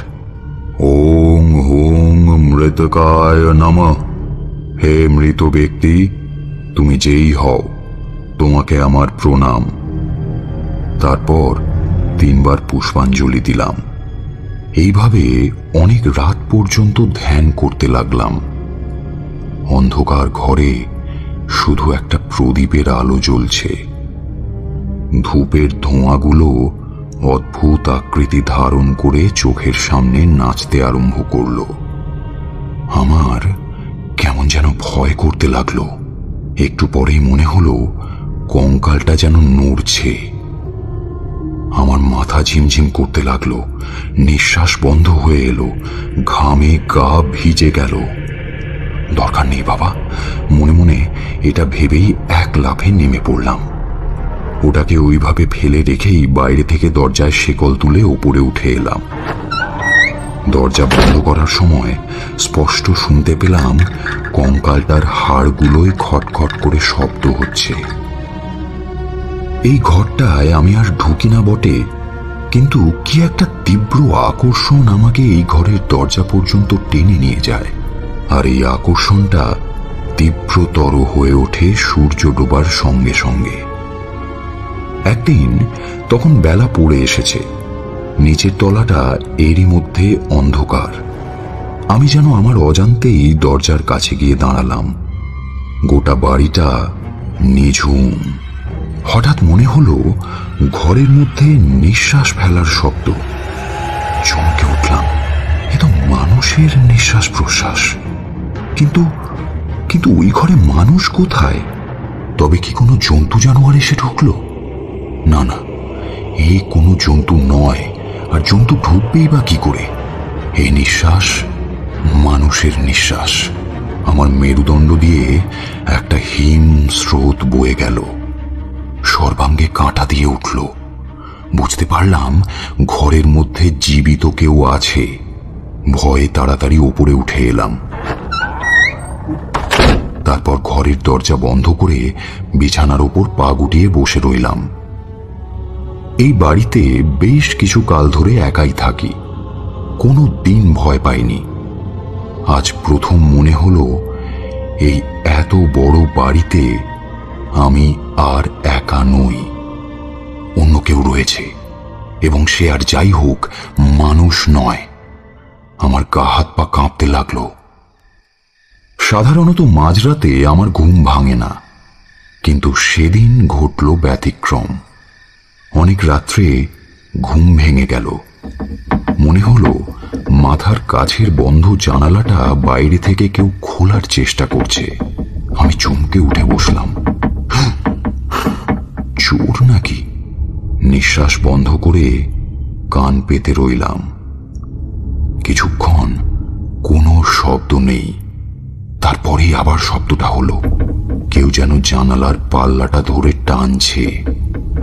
ওং হুং মৃতকায় নম হে মৃত ব্যক্তি তুমি যেই হও তোমাকে আমার প্রণাম তারপর তিনবার পুষ্পাঞ্জলি দিলাম এইভাবে অনেক রাত পর্যন্ত ধ্যান করতে লাগলাম অন্ধকার ঘরে শুধু একটা প্রদীপের আলো জ্বলছে ধূপের ধোঁয়াগুলো অদ্ভুত আকৃতি ধারণ করে চোখের সামনে নাচতে আরম্ভ করল আমার কেমন যেন ভয় করতে লাগলো একটু পরেই মনে হলো কঙ্কালটা যেন নড়ছে আমার মাথা ঝিমঝিম করতে লাগলো নিঃশ্বাস বন্ধ হয়ে এলো ঘামে গা ভিজে গেল দরকার নেই বাবা মনে মনে এটা ভেবেই এক লাফে নেমে পড়লাম ওটাকে ওইভাবে ফেলে রেখেই বাইরে থেকে দরজায় শেকল তুলে ওপরে উঠে এলাম দরজা বন্ধ করার সময় স্পষ্ট শুনতে পেলাম কঙ্কালটার হাড়গুলোই খটখট করে শব্দ হচ্ছে এই ঘরটায় আমি আর ঢুকি না বটে কিন্তু কি একটা তীব্র আকর্ষণ আমাকে এই ঘরের দরজা পর্যন্ত টেনে নিয়ে যায় আর এই আকর্ষণটা তীব্রতর হয়ে ওঠে সূর্য ডোবার সঙ্গে সঙ্গে একদিন তখন বেলা পড়ে এসেছে নিচের তলাটা এরই মধ্যে অন্ধকার আমি যেন আমার অজান্তেই দরজার কাছে গিয়ে দাঁড়ালাম গোটা বাড়িটা নিঝুম হঠাৎ মনে হলো ঘরের মধ্যে নিঃশ্বাস ফেলার শব্দ চমকে উঠলাম এ তো মানুষের নিঃশ্বাস প্রশ্বাস কিন্তু কিন্তু ওই ঘরে মানুষ কোথায় তবে কি কোনো জন্তু জানোয়ার এসে ঢুকলো না না এ কোনো জন্তু নয় আর জন্তু ঢুকবেই বা কি করে এ নিঃশ্বাস মানুষের নিঃশ্বাস আমার মেরুদণ্ড দিয়ে একটা হিম স্রোত বয়ে গেল সর্বাঙ্গে কাঁটা দিয়ে উঠল বুঝতে পারলাম ঘরের মধ্যে জীবিত কেউ আছে ভয়ে তাড়াতাড়ি ওপরে উঠে এলাম তারপর ঘরের দরজা বন্ধ করে বিছানার ওপর পা গুটিয়ে বসে রইলাম এই বাড়িতে বেশ কিছু কাল ধরে একাই থাকি কোনো দিন ভয় পাইনি আজ প্রথম মনে হলো এই এত বড় বাড়িতে আমি আর একা নই অন্য কেউ রয়েছে এবং সে আর যাই হোক মানুষ নয় আমার গা হাত পা কাঁপতে লাগলো সাধারণত মাঝরাতে আমার ঘুম ভাঙে না কিন্তু সেদিন ঘটল ব্যতিক্রম অনেক রাত্রে ঘুম ভেঙে গেল মনে হলো মাথার কাছের বন্ধ জানালাটা বাইরে থেকে কেউ খোলার চেষ্টা করছে আমি চমকে উঠে বসলাম চোর নাকি নিঃশ্বাস বন্ধ করে কান পেতে রইলাম কিছুক্ষণ কোনো শব্দ নেই তারপরেই আবার শব্দটা হলো কেউ যেন জানালার পাল্লাটা ধরে টানছে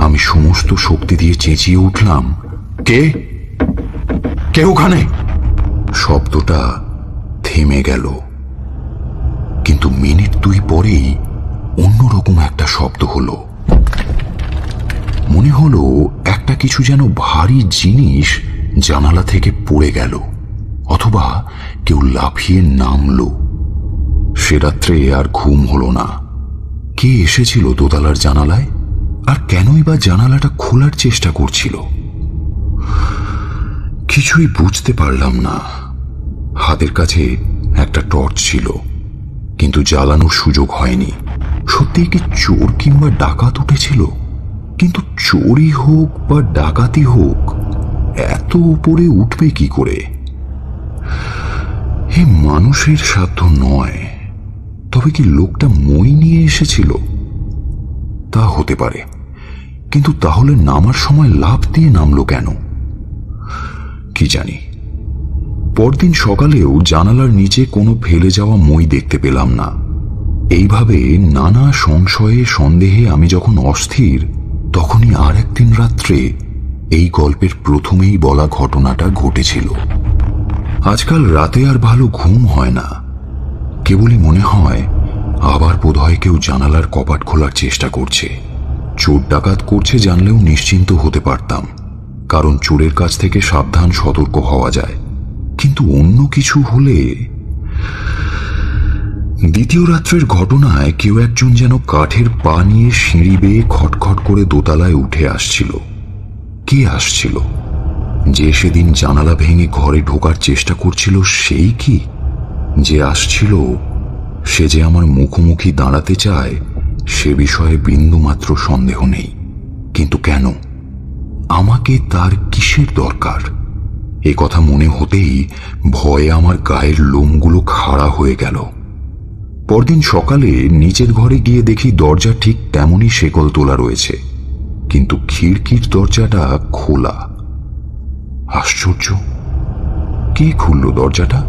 আমি সমস্ত শক্তি দিয়ে চেঁচিয়ে উঠলাম কে কে ওখানে শব্দটা থেমে গেল কিন্তু মিনিট দুই পরেই অন্যরকম একটা শব্দ হলো মনে হলো একটা কিছু যেন ভারী জিনিস জানালা থেকে পড়ে গেল অথবা কেউ লাফিয়ে নামল সে রাত্রে আর ঘুম হলো না কে এসেছিল দোতলার জানালায় আর কেনই বা জানালাটা খোলার চেষ্টা করছিল কিছুই বুঝতে পারলাম না হাতের কাছে একটা টর্চ ছিল কিন্তু জ্বালানোর সুযোগ হয়নি সত্যি কি চোর কিংবা ডাকাত উঠেছিল কিন্তু চোরই হোক বা ডাকাতি হোক এত উপরে উঠবে কি করে হে মানুষের সাধ্য নয় তবে কি লোকটা মই নিয়ে এসেছিল তা হতে পারে কিন্তু তাহলে নামার সময় লাভ দিয়ে নামলো কেন কি জানি পরদিন সকালেও জানালার নিচে কোনো ফেলে যাওয়া মই দেখতে পেলাম না এইভাবে নানা সংশয়ে সন্দেহে আমি যখন অস্থির তখনই আর একদিন রাত্রে এই গল্পের প্রথমেই বলা ঘটনাটা ঘটেছিল আজকাল রাতে আর ভালো ঘুম হয় না কেবলই মনে হয় আবার বোধহয় কেউ জানালার কপাট খোলার চেষ্টা করছে চোর ডাকাত করছে জানলেও নিশ্চিন্ত হতে পারতাম কারণ চোরের কাছ থেকে সাবধান সতর্ক হওয়া যায় কিন্তু অন্য কিছু হলে দ্বিতীয় রাত্রের ঘটনায় কেউ একজন যেন কাঠের পা নিয়ে সিঁড়ি বেয়ে খটখট করে দোতলায় উঠে আসছিল কে আসছিল যে সেদিন জানালা ভেঙে ঘরে ঢোকার চেষ্টা করছিল সেই কি যে আসছিল সে যে আমার মুখোমুখি দাঁড়াতে চায় সে বিষয়ে বিন্দুমাত্র সন্দেহ নেই কিন্তু কেন আমাকে তার কিসের দরকার এ কথা মনে হতেই ভয়ে আমার গায়ের লোমগুলো খাড়া হয়ে গেল পরদিন সকালে নিচের ঘরে গিয়ে দেখি দরজা ঠিক তেমনই শেকল তোলা রয়েছে কিন্তু খিড়কির দরজাটা খোলা আশ্চর্য কে খুলল দরজাটা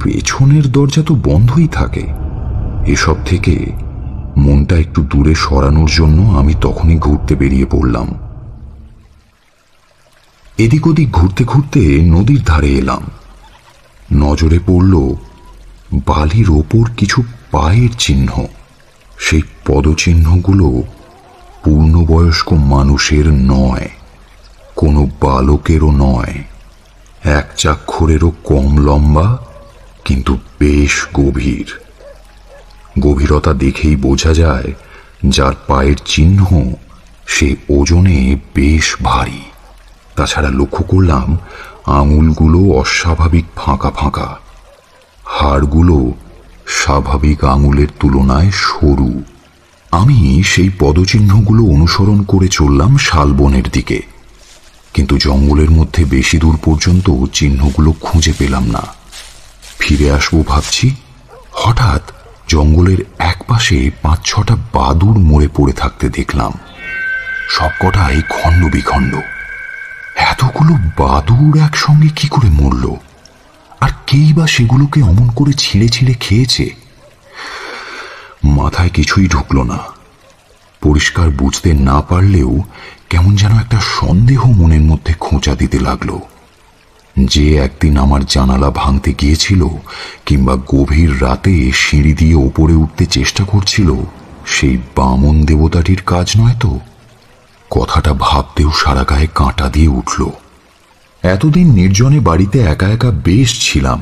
পেছনের দরজা তো বন্ধই থাকে এসব থেকে মনটা একটু দূরে সরানোর জন্য আমি তখনই ঘুরতে বেরিয়ে পড়লাম এদিক ওদিক ঘুরতে ঘুরতে নদীর ধারে এলাম নজরে পড়ল বালির ওপর কিছু পায়ের চিহ্ন সেই পদচিহ্নগুলো পূর্ণবয়স্ক মানুষের নয় কোনো বালকেরও নয় এক চাক্ষরেরও কম লম্বা কিন্তু বেশ গভীর গভীরতা দেখেই বোঝা যায় যার পায়ের চিহ্ন সে ওজনে বেশ ভারী তাছাড়া লক্ষ্য করলাম আঙুলগুলো অস্বাভাবিক ফাঁকা ফাঁকা হাড়গুলো স্বাভাবিক আঙুলের তুলনায় সরু আমি সেই পদচিহ্নগুলো অনুসরণ করে চললাম শালবনের দিকে কিন্তু জঙ্গলের মধ্যে বেশি দূর পর্যন্ত চিহ্নগুলো খুঁজে পেলাম না ফিরে আসবো ভাবছি হঠাৎ জঙ্গলের একপাশে পাঁচ ছটা বাদুর মরে পড়ে থাকতে দেখলাম সবকটাই খণ্ড বিখণ্ড এতগুলো বাদুর একসঙ্গে কি করে মরল আর কেই বা সেগুলোকে অমন করে ছিঁড়ে ছিঁড়ে খেয়েছে মাথায় কিছুই ঢুকল না পরিষ্কার বুঝতে না পারলেও কেমন যেন একটা সন্দেহ মনের মধ্যে খোঁচা দিতে লাগলো যে একদিন আমার জানালা ভাঙতে গিয়েছিল কিংবা গভীর রাতে সিঁড়ি দিয়ে ওপরে উঠতে চেষ্টা করছিল সেই বামন দেবতাটির কাজ নয় তো কথাটা ভাবতেও সারা গায়ে কাঁটা দিয়ে উঠল এতদিন নির্জনে বাড়িতে একা একা বেশ ছিলাম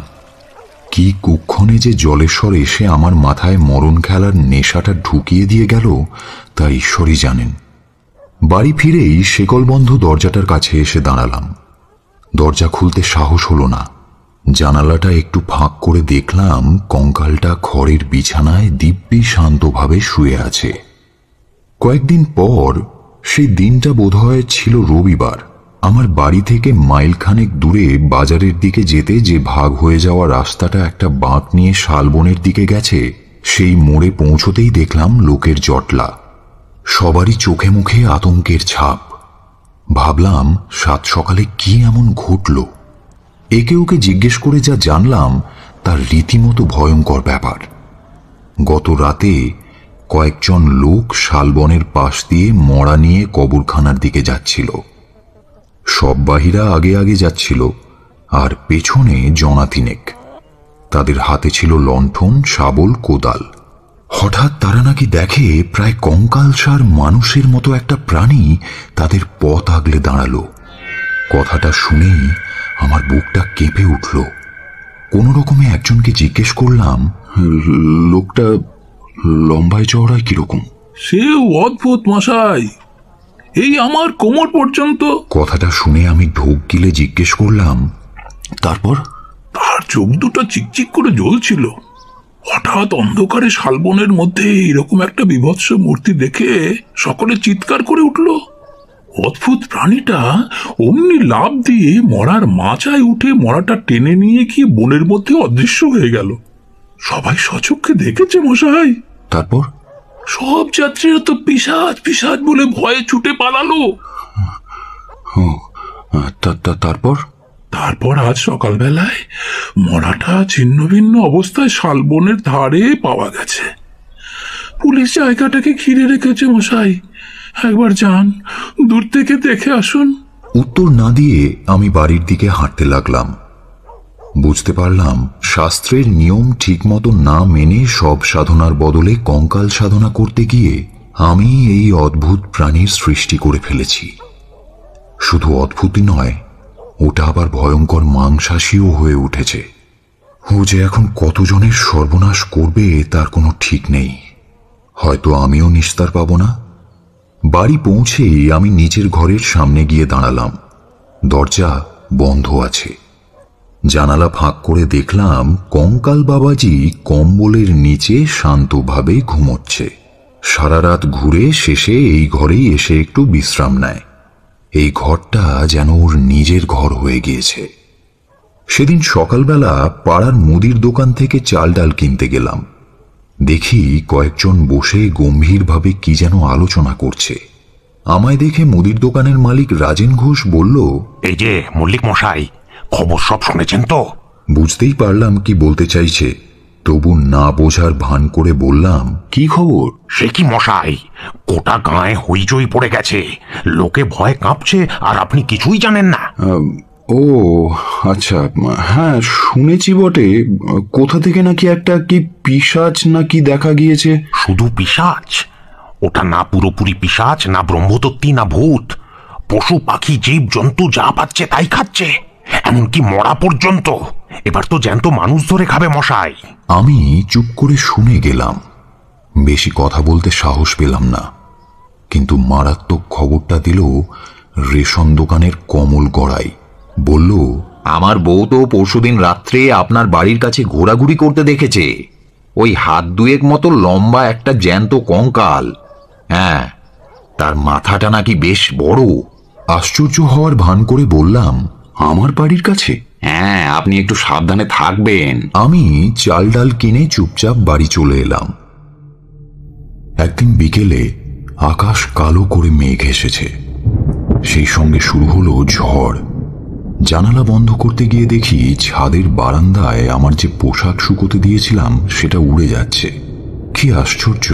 কি কুক্ষণে যে জলেশ্বর এসে আমার মাথায় মরণ খেলার নেশাটা ঢুকিয়ে দিয়ে গেল তা ঈশ্বরই জানেন বাড়ি ফিরেই শেকলবন্ধ দরজাটার কাছে এসে দাঁড়ালাম দরজা খুলতে সাহস হলো না জানালাটা একটু ফাঁক করে দেখলাম কঙ্কালটা খড়ের বিছানায় দিব্যি শান্তভাবে শুয়ে আছে কয়েকদিন পর সেই দিনটা বোধহয় ছিল রবিবার আমার বাড়ি থেকে মাইলখানেক দূরে বাজারের দিকে যেতে যে ভাগ হয়ে যাওয়া রাস্তাটা একটা বাঁক নিয়ে শালবনের দিকে গেছে সেই মোড়ে পৌঁছতেই দেখলাম লোকের জটলা সবারই চোখে মুখে আতঙ্কের ছাপ ভাবলাম সাত সকালে কি এমন ঘটল একে ওকে জিজ্ঞেস করে যা জানলাম তার রীতিমতো ভয়ঙ্কর ব্যাপার গত রাতে কয়েকজন লোক শালবনের পাশ দিয়ে মরা নিয়ে কবরখানার দিকে যাচ্ছিল সব বাহিরা আগে আগে যাচ্ছিল আর পেছনে জনাতিনেক তাদের হাতে ছিল লণ্ঠন শাবল কোদাল হঠাৎ তারা নাকি দেখে প্রায় কঙ্কালসার মানুষের মতো একটা প্রাণী তাদের পথ আগলে দাঁড়ালো কথাটা শুনেই আমার বুকটা কেঁপে উঠল কোনো রকমে একজনকে জিজ্ঞেস করলাম লোকটা লম্বায় চওড়ায় কিরকম সে অদ্ভুত মশাই এই আমার কোমর পর্যন্ত কথাটা শুনে আমি ঢোক গিলে জিজ্ঞেস করলাম তারপর তার চোখ দুটো চিকচিক করে জ্বলছিল হঠাৎ অন্ধকারে শালবনের মধ্যে এরকম একটা বিভৎস মূর্তি দেখে সকলে চিৎকার করে উঠল অদ্ভুত প্রাণীটা অমনি লাভ দিয়ে মরার মাচায় উঠে মরাটা টেনে নিয়ে গিয়ে বনের মধ্যে অদৃশ্য হয়ে গেল সবাই সচক্ষে দেখেছে মশাই তারপর সব যাত্রীরা তো পিসাজ পিসাজ বলে ভয়ে ছুটে পালালো তারপর তারপর আজ সকালবেলায় মরাটা ছিন্ন ভিন্ন অবস্থায় শালবনের ধারে পাওয়া গেছে পুলিশ জায়গাটাকে ঘিরে রেখেছে মশাই একবার যান দূর থেকে দেখে আসুন উত্তর না দিয়ে আমি বাড়ির দিকে হাঁটতে লাগলাম বুঝতে পারলাম শাস্ত্রের নিয়ম ঠিকমতো না মেনে সব সাধনার বদলে কঙ্কাল সাধনা করতে গিয়ে আমি এই অদ্ভুত প্রাণীর সৃষ্টি করে ফেলেছি শুধু অদ্ভুতই নয় ওটা আবার ভয়ঙ্কর মাংসাশীও হয়ে উঠেছে ও যে এখন কতজনের সর্বনাশ করবে তার কোনো ঠিক নেই হয়তো আমিও নিস্তার পাব না বাড়ি পৌঁছেই আমি নিজের ঘরের সামনে গিয়ে দাঁড়ালাম দরজা বন্ধ আছে জানালা ফাঁক করে দেখলাম কঙ্কাল বাবাজি কম্বলের নিচে শান্তভাবে ঘুমোচ্ছে সারা রাত ঘুরে শেষে এই ঘরেই এসে একটু বিশ্রাম নেয় এই ঘরটা যেন ওর নিজের ঘর হয়ে গিয়েছে সেদিন সকালবেলা পাড়ার মুদির দোকান থেকে চাল ডাল কিনতে গেলাম দেখি কয়েকজন বসে গম্ভীরভাবে কি যেন আলোচনা করছে আমায় দেখে মুদির দোকানের মালিক রাজেন ঘোষ বলল এই যে মল্লিক মশাই খবর সব শুনেছেন তো বুঝতেই পারলাম কি বলতে চাইছে তবু না বোঝার ভান করে বললাম কি খবর সে কি মশাই গোটা গায়ে হইচই পড়ে গেছে লোকে ভয় কাঁপছে আর আপনি কিছুই জানেন না ও আচ্ছা হ্যাঁ শুনেছি বটে কোথা থেকে নাকি একটা কি পিসাচ নাকি দেখা গিয়েছে শুধু পিসাচ ওটা না পুরোপুরি পিসাচ না ব্রহ্মদত্তি না ভূত পশু পাখি জীব জন্তু যা পাচ্ছে তাই খাচ্ছে এমনকি মরা পর্যন্ত এবার তো জ্যান্ত মানুষ ধরে খাবে মশাই আমি চুপ করে শুনে গেলাম বেশি কথা বলতে সাহস পেলাম না কিন্তু মারাত্মক খবরটা দিল রেশন দোকানের কমল গড়াই বলল আমার বউ তো পরশুদিন রাত্রে আপনার বাড়ির কাছে ঘোরাঘুরি করতে দেখেছে ওই হাত দুয়েক মতো লম্বা একটা জ্যান্ত কঙ্কাল হ্যাঁ তার মাথাটা নাকি বেশ বড় আশ্চর্য হওয়ার ভান করে বললাম আমার বাড়ির কাছে হ্যাঁ আপনি একটু সাবধানে থাকবেন আমি চাল ডাল কিনে চুপচাপ বাড়ি চলে এলাম একদিন বিকেলে আকাশ কালো করে মেঘ এসেছে সেই সঙ্গে শুরু হলো ঝড় জানালা বন্ধ করতে গিয়ে দেখি ছাদের বারান্দায় আমার যে পোশাক শুকোতে দিয়েছিলাম সেটা উড়ে যাচ্ছে কি আশ্চর্য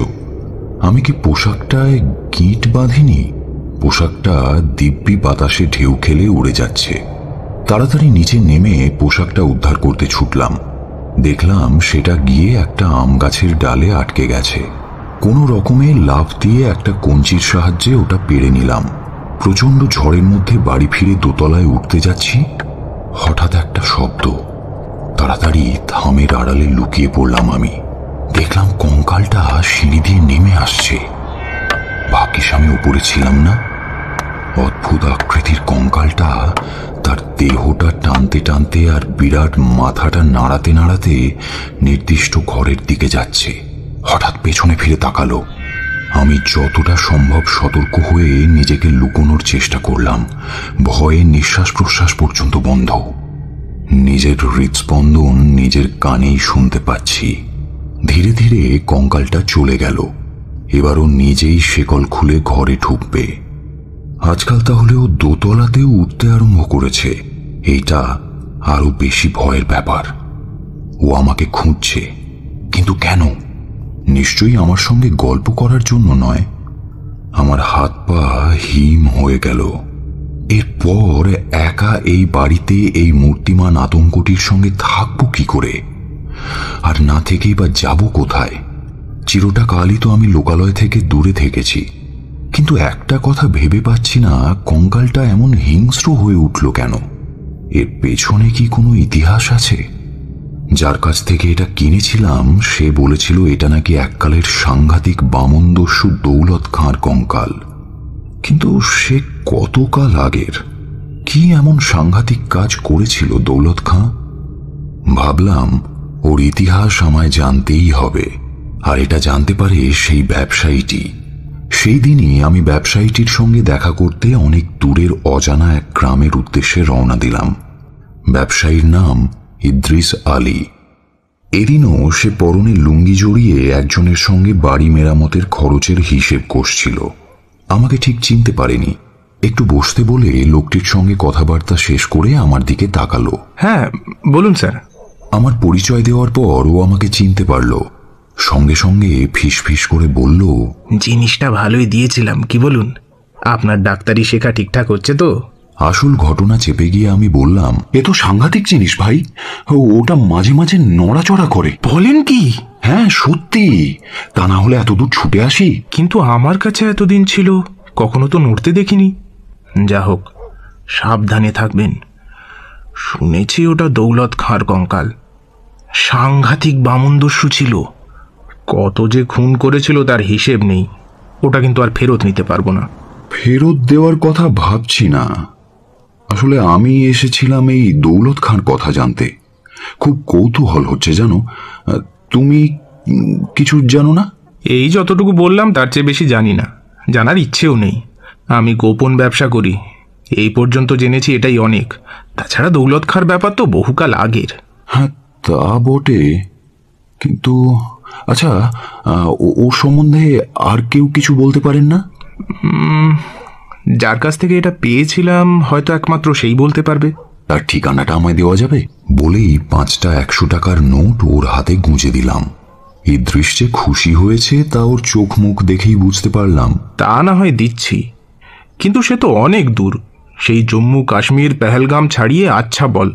আমি কি পোশাকটায় গিট বাঁধিনি পোশাকটা দিব্যি বাতাসে ঢেউ খেলে উড়ে যাচ্ছে তাড়াতাড়ি নিচে নেমে পোশাকটা উদ্ধার করতে ছুটলাম দেখলাম সেটা গিয়ে একটা আম গাছের ডালে আটকে গেছে কোনো রকমে লাভ দিয়ে একটা কঞ্চির সাহায্যে ওটা পেরে নিলাম প্রচণ্ড ঝড়ের মধ্যে বাড়ি ফিরে দোতলায় উঠতে যাচ্ছি হঠাৎ একটা শব্দ তাড়াতাড়ি থামের আড়ালে লুকিয়ে পড়লাম আমি দেখলাম কঙ্কালটা সিঁড়ি দিয়ে নেমে আসছে ভাগ্যিস আমি উপরে ছিলাম না অদ্ভুত আকৃতির কঙ্কালটা তার দেহটা টানতে টানতে আর বিরাট মাথাটা নাড়াতে নাড়াতে নির্দিষ্ট ঘরের দিকে যাচ্ছে হঠাৎ পেছনে ফিরে তাকালো আমি যতটা সম্ভব সতর্ক হয়ে নিজেকে লুকোনোর চেষ্টা করলাম ভয়ে নিঃশ্বাস প্রশ্বাস পর্যন্ত বন্ধ নিজের হৃদস্পন্দন নিজের কানেই শুনতে পাচ্ছি ধীরে ধীরে কঙ্কালটা চলে গেল এবারও নিজেই শেকল খুলে ঘরে ঢুকবে আজকাল তাহলেও দোতলাতেও উঠতে আরম্ভ করেছে এইটা আরো বেশি ভয়ের ব্যাপার ও আমাকে খুঁজছে কিন্তু কেন নিশ্চয়ই আমার সঙ্গে গল্প করার জন্য নয় আমার হাত পা হিম হয়ে গেল এরপর একা এই বাড়িতে এই মূর্তিমান আতঙ্কটির সঙ্গে থাকবো কি করে আর না থেকেই বা যাব কোথায় চিরটা কালই তো আমি লোকালয় থেকে দূরে থেকেছি কিন্তু একটা কথা ভেবে পাচ্ছি না কঙ্কালটা এমন হিংস্র হয়ে উঠল কেন এর পেছনে কি কোনো ইতিহাস আছে যার কাছ থেকে এটা কিনেছিলাম সে বলেছিল এটা নাকি এককালের সাংঘাতিক বামনদস্যু দৌলত খাঁর কঙ্কাল কিন্তু সে কতকাল আগের কি এমন সাংঘাতিক কাজ করেছিল দৌলত খাঁ ভাবলাম ওর ইতিহাস আমায় জানতেই হবে আর এটা জানতে পারে সেই ব্যবসায়ীটি সেই দিনই আমি ব্যবসায়ীটির সঙ্গে দেখা করতে অনেক দূরের অজানা এক গ্রামের উদ্দেশ্যে রওনা দিলাম ব্যবসায়ীর নাম ইদ্রিস আলী এদিনও সে পরনে লুঙ্গি জড়িয়ে একজনের সঙ্গে বাড়ি মেরামতের খরচের হিসেব কষছিল আমাকে ঠিক চিনতে পারেনি একটু বসতে বলে লোকটির সঙ্গে কথাবার্তা শেষ করে আমার দিকে তাকালো হ্যাঁ বলুন স্যার আমার পরিচয় দেওয়ার পর ও আমাকে চিনতে পারলো সঙ্গে সঙ্গে ফিস ফিস করে বলল জিনিসটা ভালোই দিয়েছিলাম কি বলুন আপনার ডাক্তারি শেখা ঠিকঠাক হচ্ছে তো আসল ঘটনা চেপে গিয়ে আমি বললাম এ তো সাংঘাতিক জিনিস ভাই ওটা মাঝে মাঝে নড়াচড়া করে বলেন কি হ্যাঁ সত্যি তা না হলে এতদূর ছুটে আসি কিন্তু আমার কাছে এতদিন ছিল কখনো তো নড়তে দেখিনি যা হোক সাবধানে থাকবেন শুনেছি ওটা দৌলত খাঁর কঙ্কাল সাংঘাতিক বামুন দস্যু ছিল কত যে খুন করেছিল তার হিসেব নেই ওটা কিন্তু আর ফেরত নিতে পারবো না ফেরত দেওয়ার কথা ভাবছি না আসলে আমি এসেছিলাম এই দৌলত খান কথা জানতে খুব কৌতূহল হচ্ছে জানো তুমি কিছু জানো না এই যতটুকু বললাম তার চেয়ে বেশি জানি না জানার ইচ্ছেও নেই আমি গোপন ব্যবসা করি এই পর্যন্ত জেনেছি এটাই অনেক তাছাড়া দৌলত খার ব্যাপার তো বহুকাল আগের হ্যাঁ তা বটে কিন্তু আচ্ছা ও সম্বন্ধে আর কেউ কিছু বলতে পারেন না যার কাছ থেকে এটা পেয়েছিলাম হয়তো একমাত্র সেই বলতে পারবে তার ঠিকানাটা আমায় দেওয়া যাবে বলেই পাঁচটা একশো টাকার নোট ওর হাতে গুঁজে দিলাম ইদ্রিশ দৃশ্যে খুশি হয়েছে তা ওর চোখ মুখ দেখেই বুঝতে পারলাম তা না হয় দিচ্ছি কিন্তু সে তো অনেক দূর সেই জম্মু কাশ্মীর পেহেলগাম ছাড়িয়ে আচ্ছা বল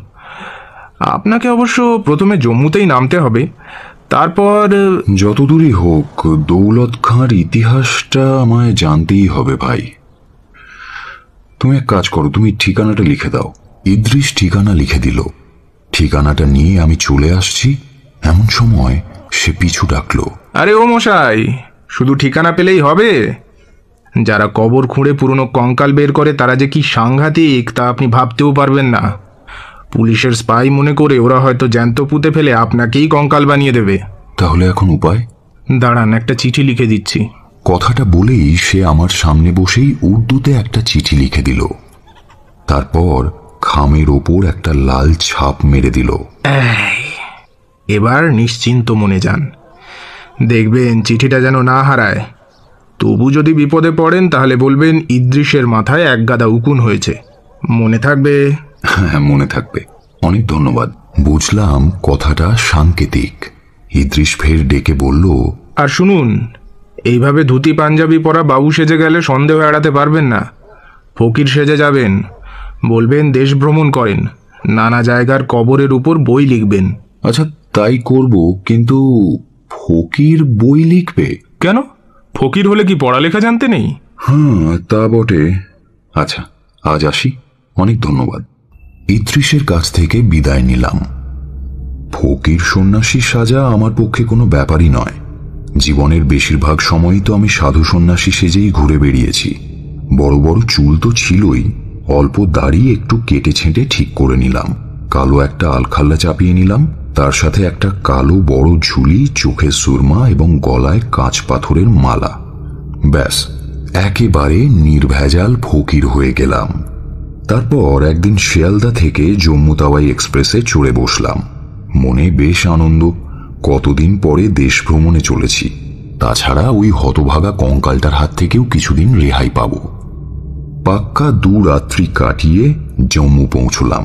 আপনাকে অবশ্য প্রথমে জম্মুতেই নামতে হবে তারপর যতদূরই হোক দৌলত খাঁর ইতিহাসটা আমায় জানতেই হবে ভাই তুমি এক কাজ করো তুমি ঠিকানাটা লিখে দাও ইদ্রিস ঠিকানা লিখে দিল ঠিকানাটা নিয়ে আমি চলে আসছি এমন সময় সে পিছু ডাকলো আরে ও মশাই শুধু ঠিকানা পেলেই হবে যারা কবর খুঁড়ে পুরনো কঙ্কাল বের করে তারা যে কি সাংঘাতিক তা আপনি ভাবতেও পারবেন না পুলিশের স্পাই মনে করে ওরা হয়তো জ্যান্ত পুঁতে ফেলে আপনাকেই কঙ্কাল বানিয়ে দেবে তাহলে এখন উপায় দাঁড়ান একটা চিঠি লিখে দিচ্ছি কথাটা বলেই সে আমার সামনে বসেই উর্দুতে একটা চিঠি লিখে দিল তারপর খামের ওপর একটা লাল ছাপ মেরে দিল এবার নিশ্চিন্ত মনে যান দেখবেন চিঠিটা যেন না হারায় তবু যদি বিপদে পড়েন তাহলে বলবেন ইদ্রিসের মাথায় এক গাদা উকুন হয়েছে মনে থাকবে হ্যাঁ মনে থাকবে অনেক ধন্যবাদ বুঝলাম কথাটা সাংকেতিক ইদ্রিস ফের ডেকে বলল আর শুনুন এইভাবে ধুতি পাঞ্জাবি পরা বাবু সেজে গেলে সন্দেহ এড়াতে পারবেন না ফকির সেজে যাবেন বলবেন দেশ ভ্রমণ করেন নানা জায়গার কবরের উপর বই লিখবেন আচ্ছা তাই করব কিন্তু ফকির বই লিখবে কেন ফকির হলে কি পড়ালেখা জানতে নেই হ্যাঁ তা বটে আচ্ছা আজ আসি অনেক ধন্যবাদ ইত্রিশের কাছ থেকে বিদায় নিলাম ফকির সন্ন্যাসীর সাজা আমার পক্ষে কোনো ব্যাপারই নয় জীবনের বেশিরভাগ সময়ই তো আমি সাধু সন্ন্যাসী সেজেই ঘুরে বেরিয়েছি বড় বড় চুল তো ছিলই অল্প দাড়ি একটু কেটে ছেঁটে ঠিক করে নিলাম কালো একটা আলখাল্লা চাপিয়ে নিলাম তার সাথে একটা কালো বড় ঝুলি চোখে সুরমা এবং গলায় কাঁচ পাথরের মালা ব্যাস একেবারে নির্ভেজাল ফকির হয়ে গেলাম তারপর একদিন শিয়ালদা থেকে জম্মু তাওয়াই এক্সপ্রেসে চড়ে বসলাম মনে বেশ আনন্দ কতদিন পরে দেশ ভ্রমণে চলেছি তাছাড়া ওই হতভাগা কঙ্কালটার হাত থেকেও কিছুদিন রেহাই পাব পাক্কা দু রাত্রি কাটিয়ে জম্মু পৌঁছলাম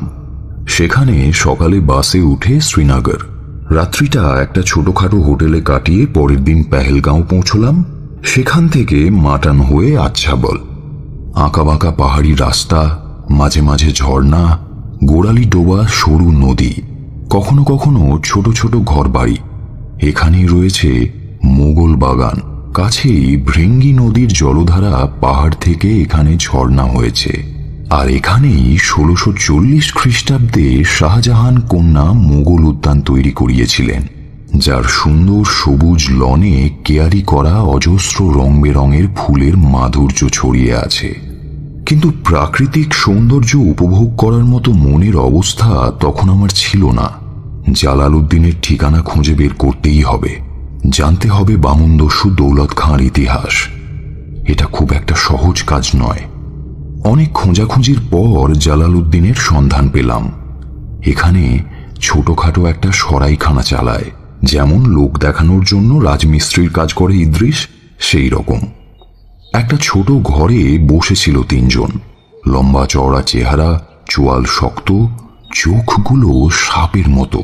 সেখানে সকালে বাসে উঠে শ্রীনগর রাত্রিটা একটা ছোটখাটো হোটেলে কাটিয়ে পরের দিন পেহেলগাঁও পৌঁছলাম সেখান থেকে মাটান হয়ে আচ্ছাবল আঁকাবাঁকা পাহাড়ি রাস্তা মাঝে মাঝে ঝর্ণা গোড়ালি ডোবা সরু নদী কখনো কখনো ছোট ছোট ঘরবাড়ি এখানেই রয়েছে মোগল বাগান কাছেই ভৃঙ্গি নদীর জলধারা পাহাড় থেকে এখানে ঝর্ণা হয়েছে আর এখানেই ষোলোশো চল্লিশ খ্রিস্টাব্দে শাহজাহান কন্যা মোগল উদ্যান তৈরি করিয়েছিলেন যার সুন্দর সবুজ লনে কেয়ারি করা অজস্র রং বেরঙের ফুলের মাধুর্য ছড়িয়ে আছে কিন্তু প্রাকৃতিক সৌন্দর্য উপভোগ করার মতো মনের অবস্থা তখন আমার ছিল না জালালুদ্দিনের ঠিকানা খুঁজে বের করতেই হবে জানতে হবে বামুনদস্যু দৌলত খাঁর ইতিহাস এটা খুব একটা সহজ কাজ নয় অনেক খোঁজাখুঁজির পর জালালুদ্দিনের সন্ধান পেলাম এখানে ছোটখাটো একটা সরাইখানা চালায় যেমন লোক দেখানোর জন্য রাজমিস্ত্রির কাজ করে ইদ্রিস সেই রকম একটা ছোট ঘরে বসেছিল তিনজন লম্বা চওড়া চেহারা চোয়াল শক্ত চোখগুলো সাপের মতো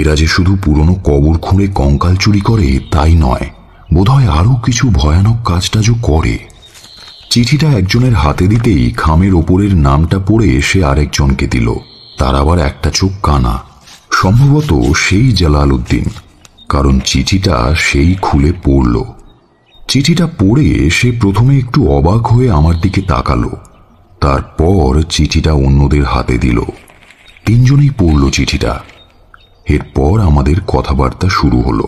এরা যে শুধু পুরনো কবর খুঁড়ে কঙ্কাল চুরি করে তাই নয় বোধহয় আরও কিছু ভয়ানক কাজটাজও করে চিঠিটা একজনের হাতে দিতেই খামের ওপরের নামটা পড়ে সে আরেকজনকে দিল তার আবার একটা চোখ কানা সম্ভবত সেই জালাল উদ্দিন কারণ চিঠিটা সেই খুলে পড়ল চিঠিটা পড়ে সে প্রথমে একটু অবাক হয়ে আমার দিকে তাকালো তারপর চিঠিটা অন্যদের হাতে দিল তিনজনেই পড়ল চিঠিটা এরপর আমাদের কথাবার্তা শুরু হলো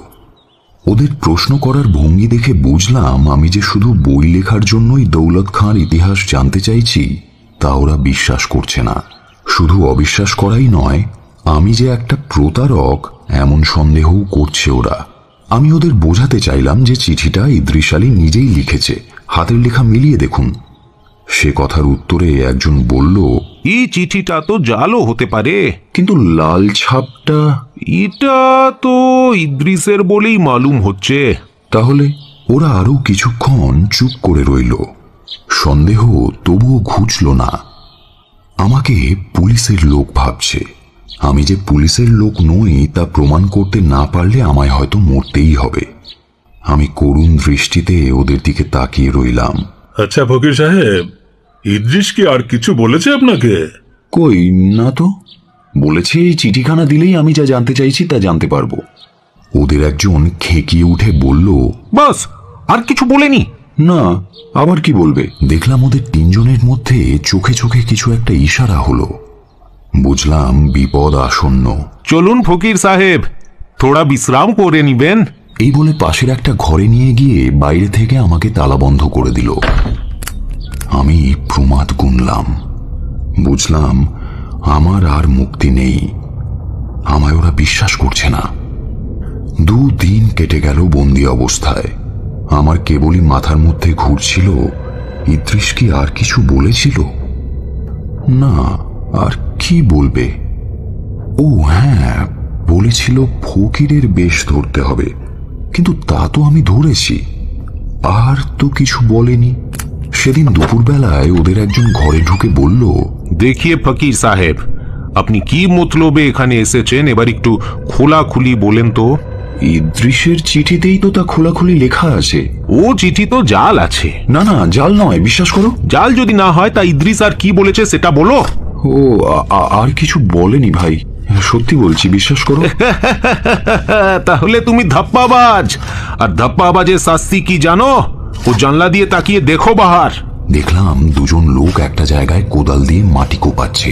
ওদের প্রশ্ন করার ভঙ্গি দেখে বুঝলাম আমি যে শুধু বই লেখার জন্যই দৌলত খাঁর ইতিহাস জানতে চাইছি তা ওরা বিশ্বাস করছে না শুধু অবিশ্বাস করাই নয় আমি যে একটা প্রতারক এমন সন্দেহও করছে ওরা আমি ওদের বোঝাতে চাইলাম যে চিঠিটা ইদ্রিস আলী নিজেই লিখেছে হাতের লেখা মিলিয়ে দেখুন সে কথার উত্তরে একজন বলল এই চিঠিটা তো জালও হতে পারে কিন্তু লাল ছাপটা এটা তো ইদ্রিসের বলেই মালুম হচ্ছে তাহলে ওরা আরও কিছুক্ষণ চুপ করে রইল সন্দেহ তবুও ঘুচল না আমাকে পুলিশের লোক ভাবছে আমি যে পুলিশের লোক নই তা প্রমাণ করতে না পারলে আমায় হয়তো মরতেই হবে আমি করুণ দৃষ্টিতে ওদের দিকে তাকিয়ে রইলাম আচ্ছা ফকির সাহেব ইদ্রিস কি আর কিছু বলেছে আপনাকে কই না তো বলেছে এই চিঠিখানা দিলেই আমি যা জানতে চাইছি তা জানতে পারবো ওদের একজন খেকিয়ে উঠে বলল বাস আর কিছু বলেনি না আবার কি বলবে দেখলাম ওদের তিনজনের মধ্যে চোখে চোখে কিছু একটা ইশারা হলো বুঝলাম বিপদ আসন্ন চলুন ফকির সাহেব থোড়া বিশ্রাম করে নিবেন এই বলে পাশের একটা ঘরে নিয়ে গিয়ে বাইরে থেকে আমাকে তালা বন্ধ করে দিল আমি প্রমাদ গুনলাম বুঝলাম আমার আর মুক্তি নেই আমায় ওরা বিশ্বাস করছে না দুদিন কেটে গেল বন্দি অবস্থায় আমার কেবলই মাথার মধ্যে ঘুরছিল ইদৃশ কি আর কিছু বলেছিল না আর কি বলবে ও হ্যাঁ বলেছিল ফকিরের বেশ ধরতে হবে কিন্তু তা তো আমি ধরেছি আর তো কিছু বলেনি সেদিন দুপুরবেলায় ওদের একজন ঘরে ঢুকে বলল দেখিয়ে ফকির সাহেব আপনি কি মতলবে এখানে এসেছেন এবার একটু খোলাখুলি বলেন তো ইদ্রিসের চিঠিতেই তো তা খোলাখুলি লেখা আছে ও চিঠি তো জাল আছে না না জাল নয় বিশ্বাস করো জাল যদি না হয় তা ইদ্রিস আর কি বলেছে সেটা বলো ও আর কিছু বলেনি ভাই সত্যি বলছি বিশ্বাস করো তাহলে তুমি ধাপ্পাবাজ আর ধাপ্পাবাজের শাস্তি কি জানো ও জানলা দিয়ে তাকিয়ে দেখো বাহার দেখলাম দুজন লোক একটা জায়গায় কোদাল দিয়ে মাটি কোপাচ্ছে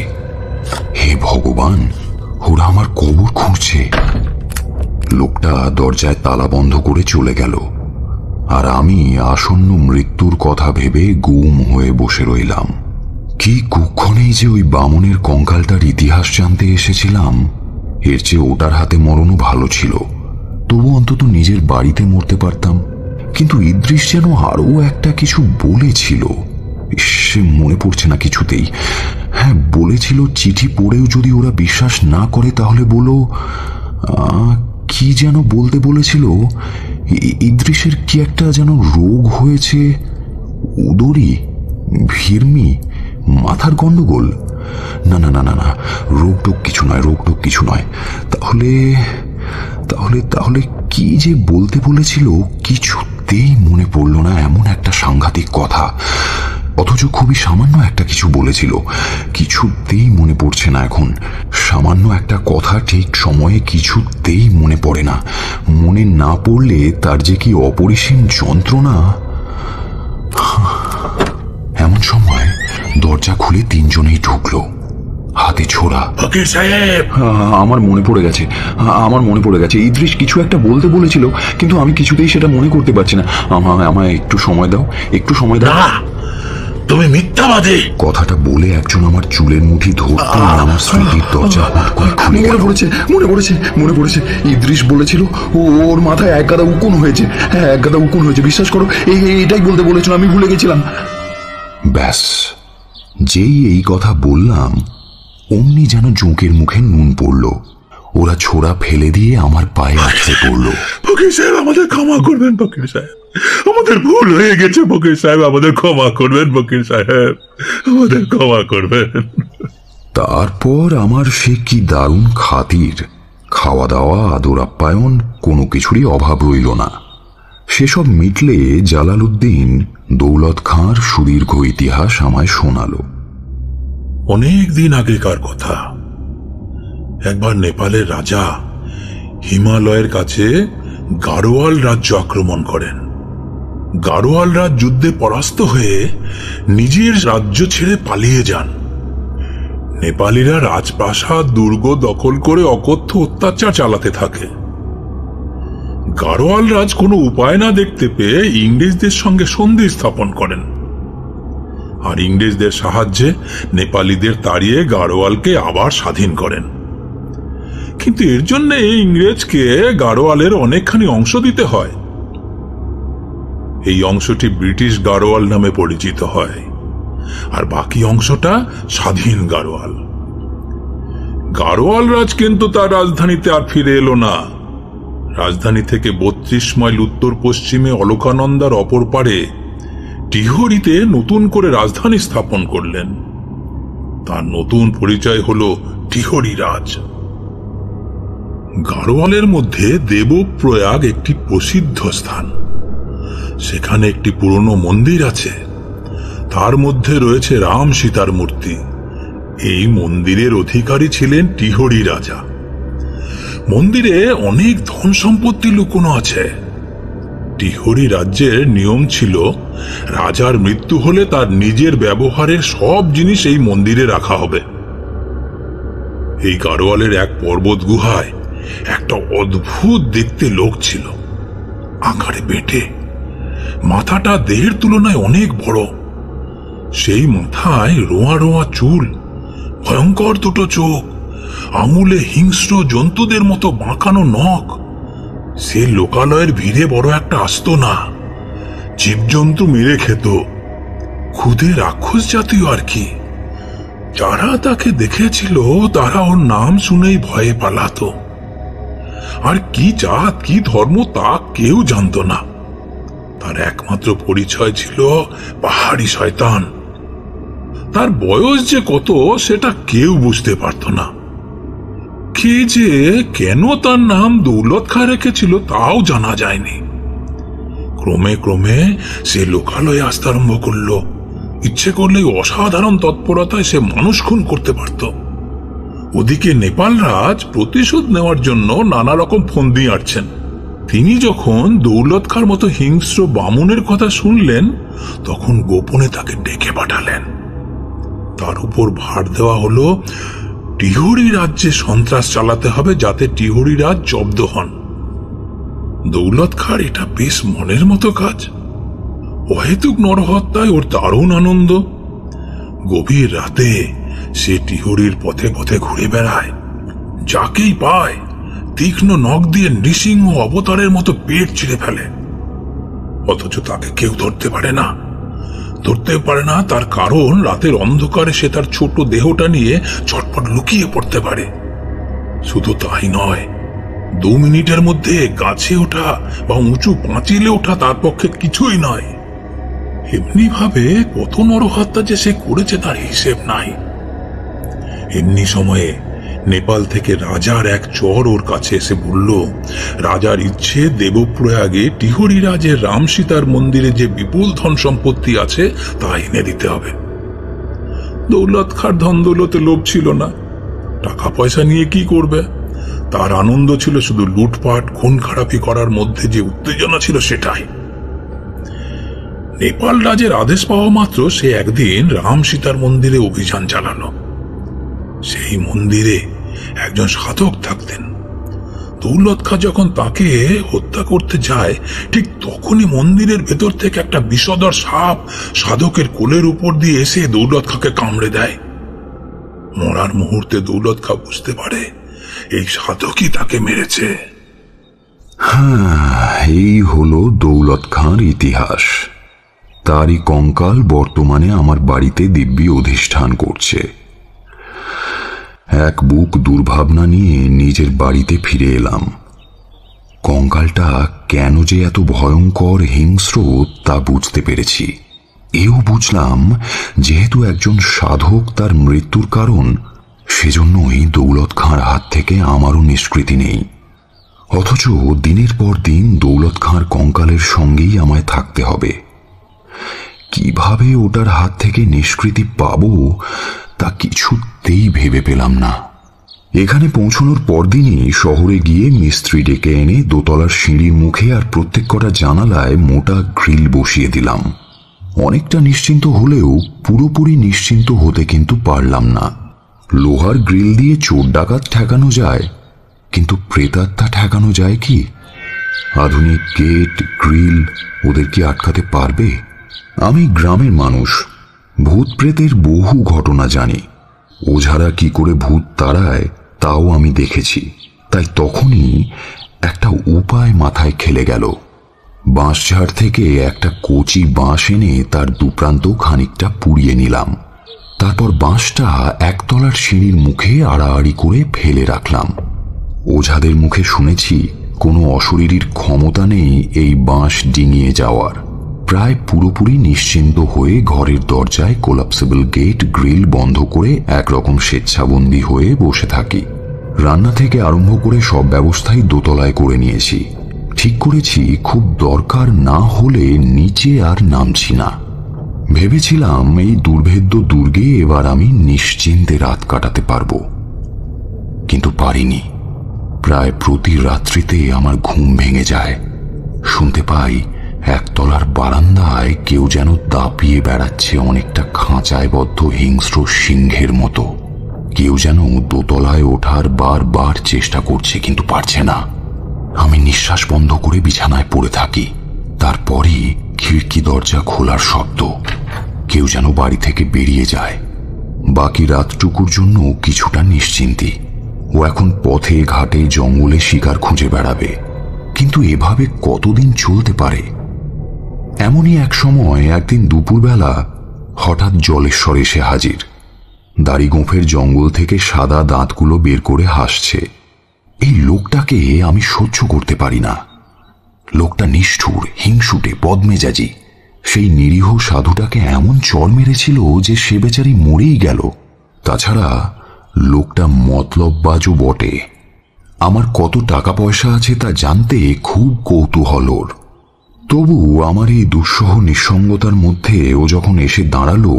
হে ভগবান ওরা আমার কবর খুঁজছে লোকটা দরজায় তালা বন্ধ করে চলে গেল আর আমি আসন্ন মৃত্যুর কথা ভেবে গুম হয়ে বসে রইলাম কি কুক্ষণেই যে ওই বামনের কঙ্কালটার ইতিহাস জানতে এসেছিলাম এর চেয়ে ওটার হাতে মরণও ভালো ছিল তবু অন্তত নিজের বাড়িতে মরতে পারতাম কিন্তু ইদ্রিস যেন আরও একটা কিছু বলেছিল সে মনে পড়ছে না কিছুতেই হ্যাঁ বলেছিল চিঠি পড়েও যদি ওরা বিশ্বাস না করে তাহলে বলো কি যেন বলতে বলেছিল ইদ্রিসের কি একটা যেন রোগ হয়েছে উদরি ভিরমি মাথার গন্ডগোল না না না না না রোগটোক কিছু নয় রোগটোক কিছু নয় তাহলে তাহলে তাহলে কি যে বলতে বলেছিল কিছুতেই মনে পড়ল না এমন একটা সাংঘাতিক কথা অথচ খুবই সামান্য একটা কিছু বলেছিল কিছুতেই মনে পড়ছে না এখন সামান্য একটা কথা ঠিক সময়ে কিছুতেই মনে পড়ে না মনে না পড়লে তার যে কি অপরিসীম যন্ত্রণা খুলে তিনজনেই ঢুকলো হাতে ছোড়া ফকির সাহেব আমার মনে পড়ে গেছে আমার মনে পড়ে গেছে ইদ্রিস কিছু একটা বলতে বলেছিল কিন্তু আমি কিছুতেই সেটা মনে করতে পারছি না আমায় একটু সময় দাও একটু সময় দাও তুমি মিথ্যাবাদী কথাটা বলে একজন আমার চুলের মুঠি ধরতে আমার স্মৃতির দরজা মনে পড়েছে মনে পড়েছে মনে পড়েছে ইদ্রিস বলেছিল ও ওর মাথায় এক গাদা উকুন হয়েছে হ্যাঁ এক গাদা উকুন হয়েছে বিশ্বাস করো এই এটাই বলতে বলেছিল আমি ভুলে গেছিলাম ব্যাস যেই এই কথা বললাম অমনি যেন জোঁকের মুখে নুন পড়ল ওরা ছোড়া ফেলে দিয়ে আমার পায়ে আছড়ে পড়ল ফকির সাহেব আমাদের ক্ষমা করবেন ফকির সাহেব আমাদের ভুল হয়ে গেছে ফকির সাহেব আমাদের ক্ষমা করবেন ফকির সাহেব আমাদের ক্ষমা করবেন তারপর আমার সে কি দারুণ খাতির খাওয়া দাওয়া আদর আপ্যায়ন কোনো কিছুরই অভাব রইল না সেসব মিটলে জালালউদ্দিন দৌলত খাঁর সুদীর্ঘ ইতিহাস আমায় শোনাল অনেক দিন আগেকার কথা একবার নেপালের রাজা হিমালয়ের কাছে গাড়োয়াল রাজ্য আক্রমণ করেন গাড়োয়ালরা যুদ্ধে পরাস্ত হয়ে নিজের রাজ্য ছেড়ে পালিয়ে যান নেপালিরা রাজপ্রাসাদ দুর্গ দখল করে অকথ্য অত্যাচার চালাতে থাকে গারোয়ালরাজ রাজ কোনো উপায় না দেখতে পেয়ে ইংরেজদের সঙ্গে সন্ধি স্থাপন করেন আর ইংরেজদের সাহায্যে নেপালিদের তাড়িয়ে গাড়োয়ালকে আবার স্বাধীন করেন কিন্তু এর জন্য ইংরেজকে গারোয়ালের অনেকখানি অংশ দিতে হয় এই অংশটি ব্রিটিশ গাড়োয়াল নামে পরিচিত হয় আর বাকি অংশটা স্বাধীন গারোয়াল গারোয়াল রাজ কিন্তু তার রাজধানীতে আর ফিরে এলো না রাজধানী থেকে বত্রিশ মাইল উত্তর পশ্চিমে অলকানন্দার অপর পারে টিহরিতে নতুন করে রাজধানী স্থাপন করলেন তার নতুন পরিচয় হল টিহরি রাজ গাড়োয়ালের মধ্যে দেবপ্রয়াগ একটি প্রসিদ্ধ স্থান সেখানে একটি পুরনো মন্দির আছে তার মধ্যে রয়েছে রাম সীতার মূর্তি এই মন্দিরের অধিকারী ছিলেন টিহরি রাজা মন্দিরে অনেক ধন সম্পত্তি লুকোনো আছে টিহরি রাজ্যের নিয়ম ছিল রাজার মৃত্যু হলে তার নিজের ব্যবহারের সব জিনিস এই মন্দিরে রাখা হবে এই গারোয়ালের এক পর্বত গুহায় একটা অদ্ভুত দেখতে লোক ছিল আকারে বেটে মাথাটা দেহের তুলনায় অনেক বড় সেই মাথায় রোয়া রোয়া চুল ভয়ঙ্কর দুটো চোখ আঙুলে হিংস্র জন্তুদের মতো বাঁকানো নখ সে লোকালয়ের ভিড়ে বড় একটা আসতো না জীবজন্তু মেরে খেত খুদে রাক্ষস জাতীয় আর কি যারা তাকে দেখেছিল তারা ওর নাম শুনেই ভয়ে পালাত আর কি জাত কি ধর্ম তা কেউ জানত না তার একমাত্র পরিচয় ছিল পাহাড়ি শয়তান তার বয়স যে কত সেটা কেউ বুঝতে পারত না পক্ষে যে কেন তার নাম দৌলত খা রেখেছিল তাও জানা যায়নি ক্রমে ক্রমে সে লোকালয়ে আসতে আরম্ভ করল ইচ্ছে করলে অসাধারণ তৎপরতায় সে মানুষ খুন করতে পারত ওদিকে নেপাল রাজ প্রতিশোধ নেওয়ার জন্য নানা রকম ফন্দি আঁটছেন তিনি যখন দৌলত খার মতো হিংস্র বামুনের কথা শুনলেন তখন গোপনে তাকে ডেকে পাঠালেন তার উপর ভার দেওয়া হলো টিহুড়ি রাজ্যে সন্ত্রাস চালাতে হবে যাতে টিহুরি রাজ জব্দ হন দৌলত খার এটা বেশ মনের মতো কাজ অহেতুক নরহত্যায় ওর দারুণ আনন্দ গভীর রাতে সে টিহুড়ির পথে পথে ঘুরে বেড়ায় যাকেই পায় তীক্ষ্ণ নখ দিয়ে নৃসিংহ অবতারের মতো পেট ছিঁড়ে ফেলে অথচ তাকে কেউ ধরতে পারে না ধরতে পারে না তার কারণ রাতের অন্ধকারে সে তার ছোট দেহটা নিয়ে ছটপট লুকিয়ে পড়তে পারে শুধু তাই নয় দু মিনিটের মধ্যে গাছে ওঠা বা উঁচু পাঁচিলে ওঠা তার পক্ষে কিছুই নয় এমনিভাবে কত নরহত্যা যে সে করেছে তার হিসেব নাই এমনি সময়ে নেপাল থেকে রাজার এক চর ওর কাছে এসে বলল রাজার ইচ্ছে দেবপ্রয়াগে টিহরি রাজের রাম সীতার মন্দিরে যে বিপুল ধন সম্পত্তি আছে তা এনে দিতে হবে দৌলত খার ধন দৌলতে লোভ ছিল না টাকা পয়সা নিয়ে কি করবে তার আনন্দ ছিল শুধু লুটপাট খুন খারাপি করার মধ্যে যে উত্তেজনা ছিল সেটাই নেপাল রাজের আদেশ পাওয়া মাত্র সে একদিন রাম সীতার মন্দিরে অভিযান চালালো সেই মন্দিরে একজন সাধক থাকতেন দৌলত খা যখন তাকে হত্যা করতে যায় ঠিক তখনই মন্দিরের ভেতর থেকে একটা বিষদর সাপ সাধকের কোলের উপর দিয়ে এসে দৌলত খাকে কামড়ে দেয় মরার মুহূর্তে দৌলত খা বুঝতে পারে এই সাধকই তাকে মেরেছে হ্যাঁ এই হলো দৌলত খাঁর ইতিহাস তারই কঙ্কাল বর্তমানে আমার বাড়িতে দিব্যি অধিষ্ঠান করছে এক বুক দুর্ভাবনা নিয়ে নিজের বাড়িতে ফিরে এলাম কঙ্কালটা কেন যে এত ভয়ঙ্কর হিংস্র তা বুঝতে পেরেছি এও বুঝলাম যেহেতু একজন সাধক তার মৃত্যুর কারণ সেজন্যই দৌলত খাঁর হাত থেকে আমারও নিষ্কৃতি নেই অথচ দিনের পর দিন দৌলত খাঁর কঙ্কালের সঙ্গেই আমায় থাকতে হবে কিভাবে ওটার হাত থেকে নিষ্কৃতি পাবো তা কিছুতেই ভেবে পেলাম না এখানে পৌঁছানোর পরদিনই শহরে গিয়ে মিস্ত্রি ডেকে এনে দোতলার সিঁড়ির মুখে আর প্রত্যেক কটা জানালায় মোটা গ্রিল বসিয়ে দিলাম অনেকটা নিশ্চিন্ত হলেও পুরোপুরি নিশ্চিন্ত হতে কিন্তু পারলাম না লোহার গ্রিল দিয়ে চোর ডাকাত ঠেকানো যায় কিন্তু প্রেতাত্মা ঠেকানো যায় কি আধুনিক গেট গ্রিল ওদের কি আটকাতে পারবে আমি গ্রামের মানুষ ভূত প্রেতের বহু ঘটনা জানি ওঝারা কি করে ভূত তাড়ায় তাও আমি দেখেছি তাই তখনই একটা উপায় মাথায় খেলে গেল বাঁশঝাড় থেকে একটা কচি বাঁশ এনে তার দুপ্রান্ত খানিকটা পুড়িয়ে নিলাম তারপর বাঁশটা একতলার সিঁড়ির মুখে আড়াআড়ি করে ফেলে রাখলাম ওঝাদের মুখে শুনেছি কোনো অশরীর ক্ষমতা নেই এই বাঁশ ডিঙিয়ে যাওয়ার প্রায় পুরোপুরি নিশ্চিন্ত হয়ে ঘরের দরজায় কোলাপসেবল গেট গ্রিল বন্ধ করে একরকম স্বেচ্ছাবন্দী হয়ে বসে থাকি রান্না থেকে আরম্ভ করে সব ব্যবস্থাই দোতলায় করে নিয়েছি ঠিক করেছি খুব দরকার না হলে নিচে আর নামছি না ভেবেছিলাম এই দুর্ভেদ্য দুর্গে এবার আমি নিশ্চিন্তে রাত কাটাতে পারবো কিন্তু পারিনি প্রায় প্রতি রাত্রিতে আমার ঘুম ভেঙে যায় শুনতে পাই একতলার বারান্দায় কেউ যেন দাপিয়ে বেড়াচ্ছে অনেকটা খাঁচায় বদ্ধ হিংস্র সিংহের মতো কেউ যেন দোতলায় ওঠার বার বার চেষ্টা করছে কিন্তু পারছে না আমি নিঃশ্বাস বন্ধ করে বিছানায় পড়ে থাকি তারপরই খিড়কি দরজা খোলার শব্দ কেউ যেন বাড়ি থেকে বেরিয়ে যায় বাকি রাতটুকুর জন্য কিছুটা নিশ্চিন্তি ও এখন পথে ঘাটে জঙ্গলে শিকার খুঁজে বেড়াবে কিন্তু এভাবে কতদিন চলতে পারে এমনই এক সময় একদিন দুপুরবেলা হঠাৎ জলেশ্বর এসে হাজির দাড়ি গোঁফের জঙ্গল থেকে সাদা দাঁতগুলো বের করে হাসছে এই লোকটাকে আমি সহ্য করতে পারি না লোকটা নিষ্ঠুর হিংসুটে পদ্মেজাজি সেই নিরীহ সাধুটাকে এমন চর মেরেছিল যে সে বেচারি মরেই গেল তাছাড়া লোকটা মতলববাজও বটে আমার কত টাকা পয়সা আছে তা জানতে খুব কৌতূহল ওর তবু আমার এই দুঃসহ নিঃসঙ্গতার মধ্যে ও যখন এসে দাঁড়ালো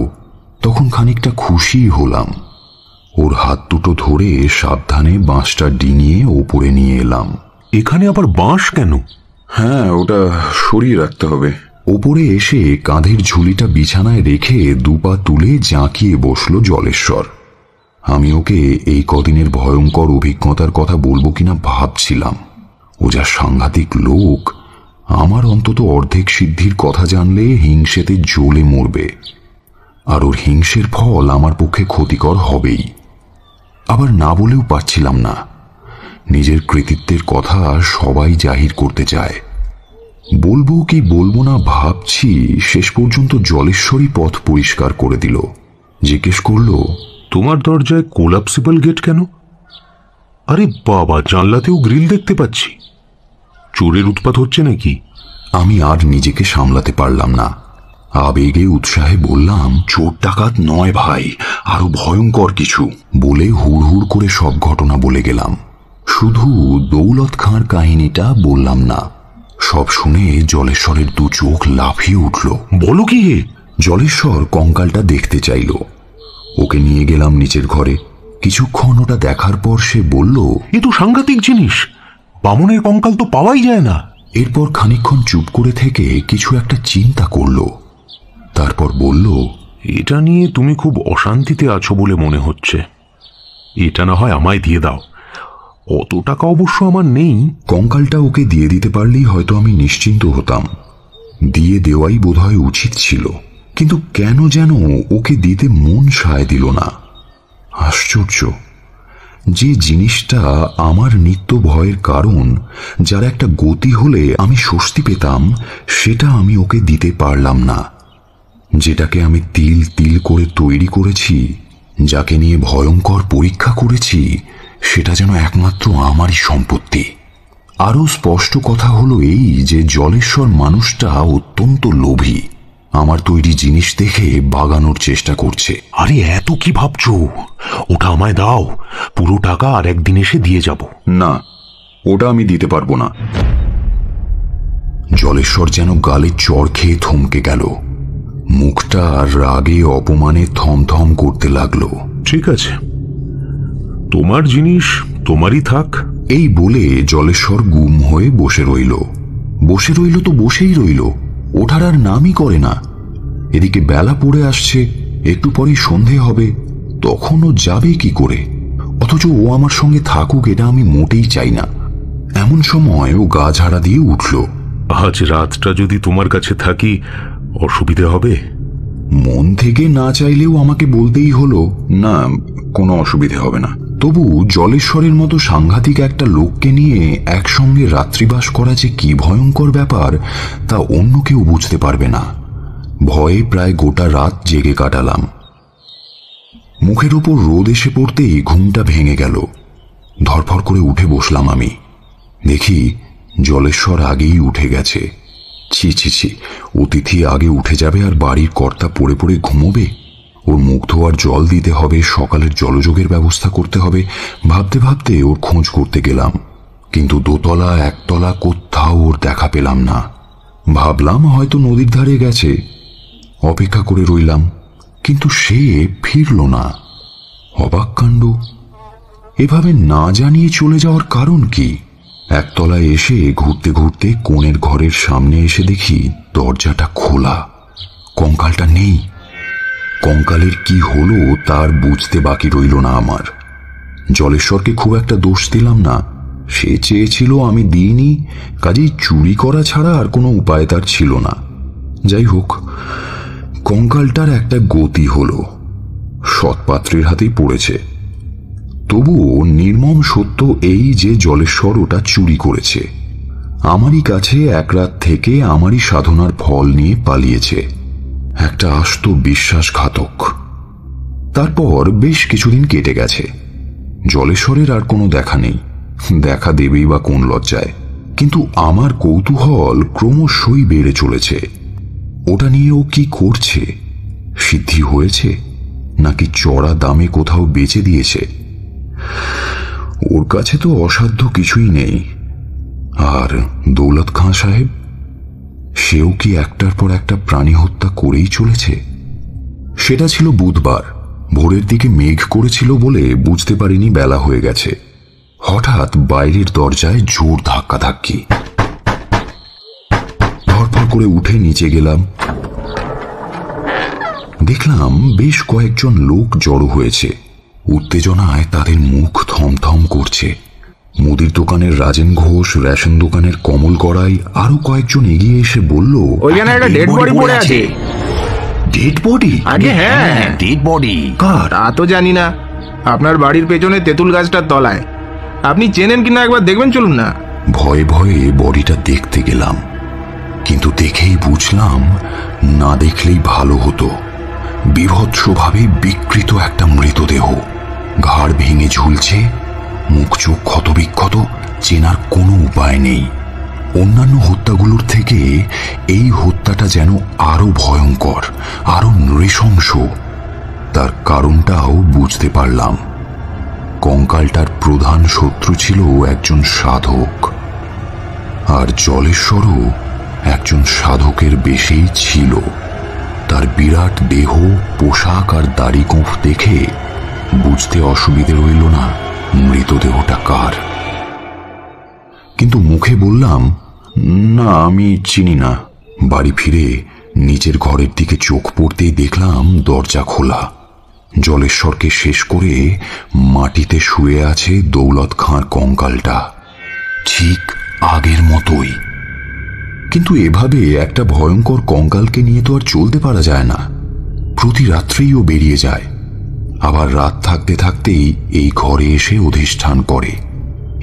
তখন খানিকটা খুশি হলাম ওর হাত দুটো ধরে সাবধানে বাঁশটা ডিঙিয়ে ওপরে নিয়ে এলাম এখানে আবার বাঁশ কেন হ্যাঁ ওটা সরিয়ে রাখতে হবে ওপরে এসে কাঁধের ঝুলিটা বিছানায় রেখে দুপা তুলে জাঁকিয়ে বসল জলেশ্বর আমি ওকে এই কদিনের ভয়ঙ্কর অভিজ্ঞতার কথা বলবো কিনা ভাবছিলাম ও যা সাংঘাতিক লোক আমার অন্তত অর্ধেক সিদ্ধির কথা জানলে হিংসেতে জ্বলে মরবে আর ওর হিংসের ফল আমার পক্ষে ক্ষতিকর হবেই আবার না বলেও পারছিলাম না নিজের কৃতিত্বের কথা সবাই জাহির করতে চায় বলবো কি বলবো না ভাবছি শেষ পর্যন্ত জলেশ্বরী পথ পরিষ্কার করে দিল জিজ্ঞেস করল তোমার দরজায় কোলাপসিবল গেট কেন আরে বাবা জানলাতেও গ্রিল দেখতে পাচ্ছি চোরের উৎপাত হচ্ছে নাকি আমি আর নিজেকে সামলাতে পারলাম না আবেগে উৎসাহে বললাম চোর ডাকাত নয় ভাই আরো ভয়ঙ্কর কিছু বলে হুড় হুড় করে সব ঘটনা বলে গেলাম শুধু দৌলত খাঁর কাহিনীটা বললাম না সব শুনে জলেশ্বরের দু চোখ লাফিয়ে উঠল বলো কি জলেশ্বর কঙ্কালটা দেখতে চাইল ওকে নিয়ে গেলাম নিচের ঘরে কিছুক্ষণ ওটা দেখার পর সে বলল এ তো সাংঘাতিক জিনিস বামনের কঙ্কাল তো পাওয়াই যায় না এরপর খানিক্ষণ চুপ করে থেকে কিছু একটা চিন্তা করল তারপর বলল এটা নিয়ে তুমি খুব অশান্তিতে আছো বলে মনে হচ্ছে এটা না হয় আমায় দিয়ে দাও অত টাকা অবশ্য আমার নেই কঙ্কালটা ওকে দিয়ে দিতে পারলেই হয়তো আমি নিশ্চিন্ত হতাম দিয়ে দেওয়াই বোধহয় উচিত ছিল কিন্তু কেন যেন ওকে দিতে মন সায় দিল না আশ্চর্য যে জিনিসটা আমার নিত্য ভয়ের কারণ যার একটা গতি হলে আমি স্বস্তি পেতাম সেটা আমি ওকে দিতে পারলাম না যেটাকে আমি তিল তিল করে তৈরি করেছি যাকে নিয়ে ভয়ঙ্কর পরীক্ষা করেছি সেটা যেন একমাত্র আমারই সম্পত্তি আরও স্পষ্ট কথা হলো এই যে জলেশ্বর মানুষটা অত্যন্ত লোভী আমার তৈরি জিনিস দেখে বাগানোর চেষ্টা করছে আরে এত কি ভাবছো ওটা আমায় দাও পুরো টাকা আর একদিন এসে দিয়ে যাব না ওটা আমি দিতে পারবো না জলেশ্বর যেন গালে চর খেয়ে থমকে গেল মুখটা রাগে অপমানে থমথম করতে লাগলো ঠিক আছে তোমার জিনিস তোমারই থাক এই বলে জলেশ্বর গুম হয়ে বসে রইল বসে রইল তো বসেই রইল ওঠার আর নামই করে না এদিকে বেলা পড়ে আসছে একটু পরেই সন্ধে হবে তখনও যাবে কি করে অথচ ও আমার সঙ্গে থাকুক এটা আমি মোটেই চাই না এমন সময় ও গা ঝাড়া দিয়ে উঠল আজ রাতটা যদি তোমার কাছে থাকি অসুবিধে হবে মন থেকে না চাইলেও আমাকে বলতেই হলো না কোনো অসুবিধে হবে না তবু জলেশ্বরের মতো সাংঘাতিক একটা লোককে নিয়ে একসঙ্গে রাত্রিবাস করা যে কি ভয়ঙ্কর ব্যাপার তা অন্য কেউ বুঝতে পারবে না ভয়ে প্রায় গোটা রাত জেগে কাটালাম মুখের ওপর রোদ এসে পড়তেই ঘুমটা ভেঙে গেল ধরফর করে উঠে বসলাম আমি দেখি জলেশ্বর আগেই উঠে গেছে ছি ছি ছি অতিথি আগে উঠে যাবে আর বাড়ির কর্তা পড়ে পড়ে ঘুমোবে ওর মুখ ধোয়ার জল দিতে হবে সকালের জলযোগের ব্যবস্থা করতে হবে ভাবতে ভাবতে ওর খোঁজ করতে গেলাম কিন্তু দোতলা একতলা কোথাও ওর দেখা পেলাম না ভাবলাম হয়তো নদীর ধারে গেছে অপেক্ষা করে রইলাম কিন্তু সে ফিরল না অবাক কাণ্ড এভাবে না জানিয়ে চলে যাওয়ার কারণ কি একতলায় এসে ঘুরতে ঘুরতে কোণের ঘরের সামনে এসে দেখি দরজাটা খোলা কঙ্কালটা নেই কঙ্কালের কি হলো তার বুঝতে বাকি রইল না আমার জলেশ্বরকে খুব একটা দোষ দিলাম না সে চেয়েছিল আমি দিইনি কাজেই চুরি করা ছাড়া আর কোনো উপায় তার ছিল না যাই হোক কঙ্কালটার একটা গতি হলো সৎপাত্রের হাতেই পড়েছে তবুও নির্মম সত্য এই যে জলেশ্বর ওটা চুরি করেছে আমারই কাছে এক রাত থেকে আমারই সাধনার ফল নিয়ে পালিয়েছে একটা আস্ত বিশ্বাসঘাতক তারপর বেশ কিছুদিন কেটে গেছে জলেশ্বরের আর কোনো দেখা নেই দেখা দেবেই বা কোন লজ্জায় কিন্তু আমার কৌতূহল ক্রমশই বেড়ে চলেছে ওটা নিয়ে ও কি করছে সিদ্ধি হয়েছে নাকি চড়া দামে কোথাও বেচে দিয়েছে ওর কাছে তো অসাধ্য কিছুই নেই আর দৌলত খাঁ সাহেব সেও কি একটার পর একটা প্রাণী হত্যা করেই চলেছে সেটা ছিল বুধবার ভোরের দিকে মেঘ করেছিল বলে বুঝতে পারিনি বেলা হয়ে গেছে হঠাৎ বাইরের দরজায় জোর ধাক্কা ধাক্কি ধরফর করে উঠে নিচে গেলাম দেখলাম বেশ কয়েকজন লোক জড়ো হয়েছে উত্তেজনায় তাদের মুখ থমথম করছে মুদির দোকানের রাজেন ঘোষ রেশন দোকানের কমল গড়াই আরো কয়েকজন এগিয়ে এসে বলল ওইখানে একটা ডেড বডি পড়ে আছে ডেড বডি আগে হ্যাঁ ডেড হ্যাঁ, বডি কার তা তো জানি না আপনার বাড়ির পেছনে তেঁতুল গাছটার তলায় আপনি চেনেন কিনা একবার দেখবেন চলুন না ভয়ে ভয়ে বডিটা দেখতে গেলাম কিন্তু দেখেই বুঝলাম না দেখলেই ভালো হতো বিভৎসভাবে বিকৃত একটা মৃতদেহ ঘাড় ভেঙে ঝুলছে মুখ চোখ ক্ষতবিক্ষত চেনার কোনো উপায় নেই অন্যান্য হত্যাগুলোর থেকে এই হত্যাটা যেন আরও ভয়ঙ্কর আরও নৃশংস তার কারণটাও বুঝতে পারলাম কঙ্কালটার প্রধান শত্রু ছিল একজন সাধক আর জলেশ্বরও একজন সাধকের বেশেই ছিল তার বিরাট দেহ পোশাক আর দাড়ি দেখে বুঝতে অসুবিধে রইল না মৃতদেহটা কার কিন্তু মুখে বললাম না আমি চিনি না বাড়ি ফিরে নিজের ঘরের দিকে চোখ পড়তেই দেখলাম দরজা খোলা জলেশ্বরকে শেষ করে মাটিতে শুয়ে আছে দৌলত খাঁর কঙ্কালটা ঠিক আগের মতোই কিন্তু এভাবে একটা ভয়ঙ্কর কঙ্কালকে নিয়ে তো আর চলতে পারা যায় না প্রতি রাত্রেই ও বেরিয়ে যায় আবার রাত থাকতে থাকতেই এই ঘরে এসে অধিষ্ঠান করে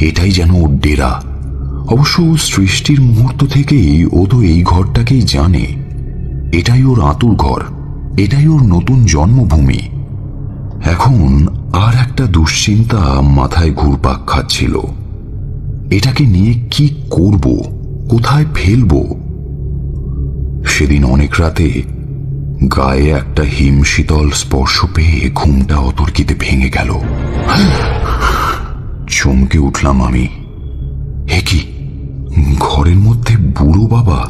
এটাই যেন ওর ডেরা অবশ্য সৃষ্টির মুহূর্ত থেকেই ও তো এই ঘরটাকেই জানে এটাই ওর আতুর ঘর এটাই ওর নতুন জন্মভূমি এখন আর একটা দুশ্চিন্তা মাথায় ঘুরপাক খাচ্ছিল এটাকে নিয়ে কি করব কোথায় ফেলব সেদিন অনেক রাতে গায়ে একটা হিম শীতল স্পর্শ পেয়ে ঘুমটা অতর্কিতে ভেঙে গেল চমকে উঠলাম আমি হে কি ঘরের মধ্যে বুড়ো বাবা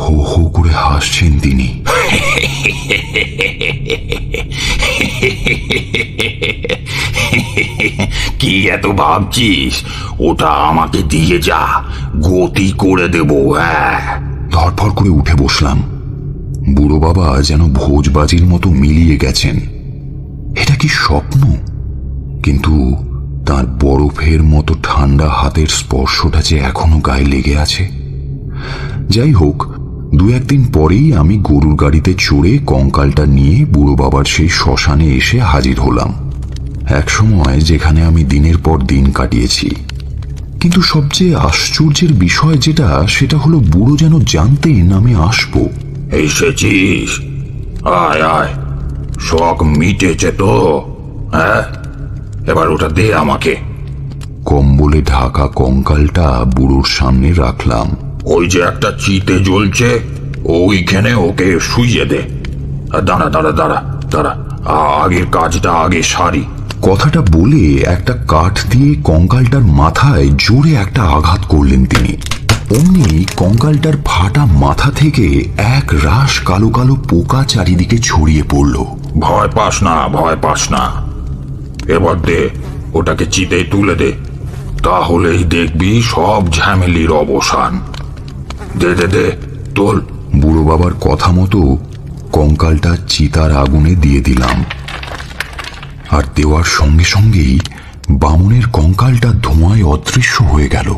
হো হো করে হাসছেন তিনি কি এত ভাবছিস ওটা আমাকে দিয়ে যা গতি করে দেব হ্যাঁ ধরফর করে উঠে বসলাম বুড়ো বাবা যেন ভোজবাজির মতো মিলিয়ে গেছেন এটা কি স্বপ্ন কিন্তু তার বরফের মতো ঠান্ডা হাতের স্পর্শটা যে এখনো গায়ে লেগে আছে যাই হোক দু একদিন পরেই আমি গরুর গাড়িতে চড়ে কঙ্কালটা নিয়ে বুড়ো বাবার সেই শ্মশানে এসে হাজির হলাম এক সময় যেখানে আমি দিনের পর দিন কাটিয়েছি কিন্তু সবচেয়ে আশ্চর্যের বিষয় যেটা সেটা হলো বুড়ো যেন জানতেন আমি আসবো এসেছিস আয় আয় শখ মিটেছে তো হ্যাঁ এবার ওটা দে আমাকে কম্বলে ঢাকা কঙ্কালটা বুড়োর সামনে রাখলাম ওই যে একটা চিতে জ্বলছে ওইখানে ওকে শুইয়ে দে দাঁড়া দাঁড়া দাঁড়া দাঁড়া আগের কাজটা আগে সারি কথাটা বলে একটা কাঠ দিয়ে কঙ্কালটার মাথায় জোরে একটা আঘাত করলেন তিনি অমনি কঙ্কালটার ফাটা মাথা থেকে এক রাস কালো কালো পোকা চারিদিকে ছড়িয়ে পড়ল ভয় পাস না ভয় পাস না এবার দে ওটাকে চিতে তুলে দে তাহলেই দেখবি সব ঝামেলির অবসান দে দে দে তোল বুড়ো বাবার কথা মতো কঙ্কালটা চিতার আগুনে দিয়ে দিলাম আর দেওয়ার সঙ্গে সঙ্গেই বামুনের কঙ্কালটা ধোঁয়ায় অদৃশ্য হয়ে গেল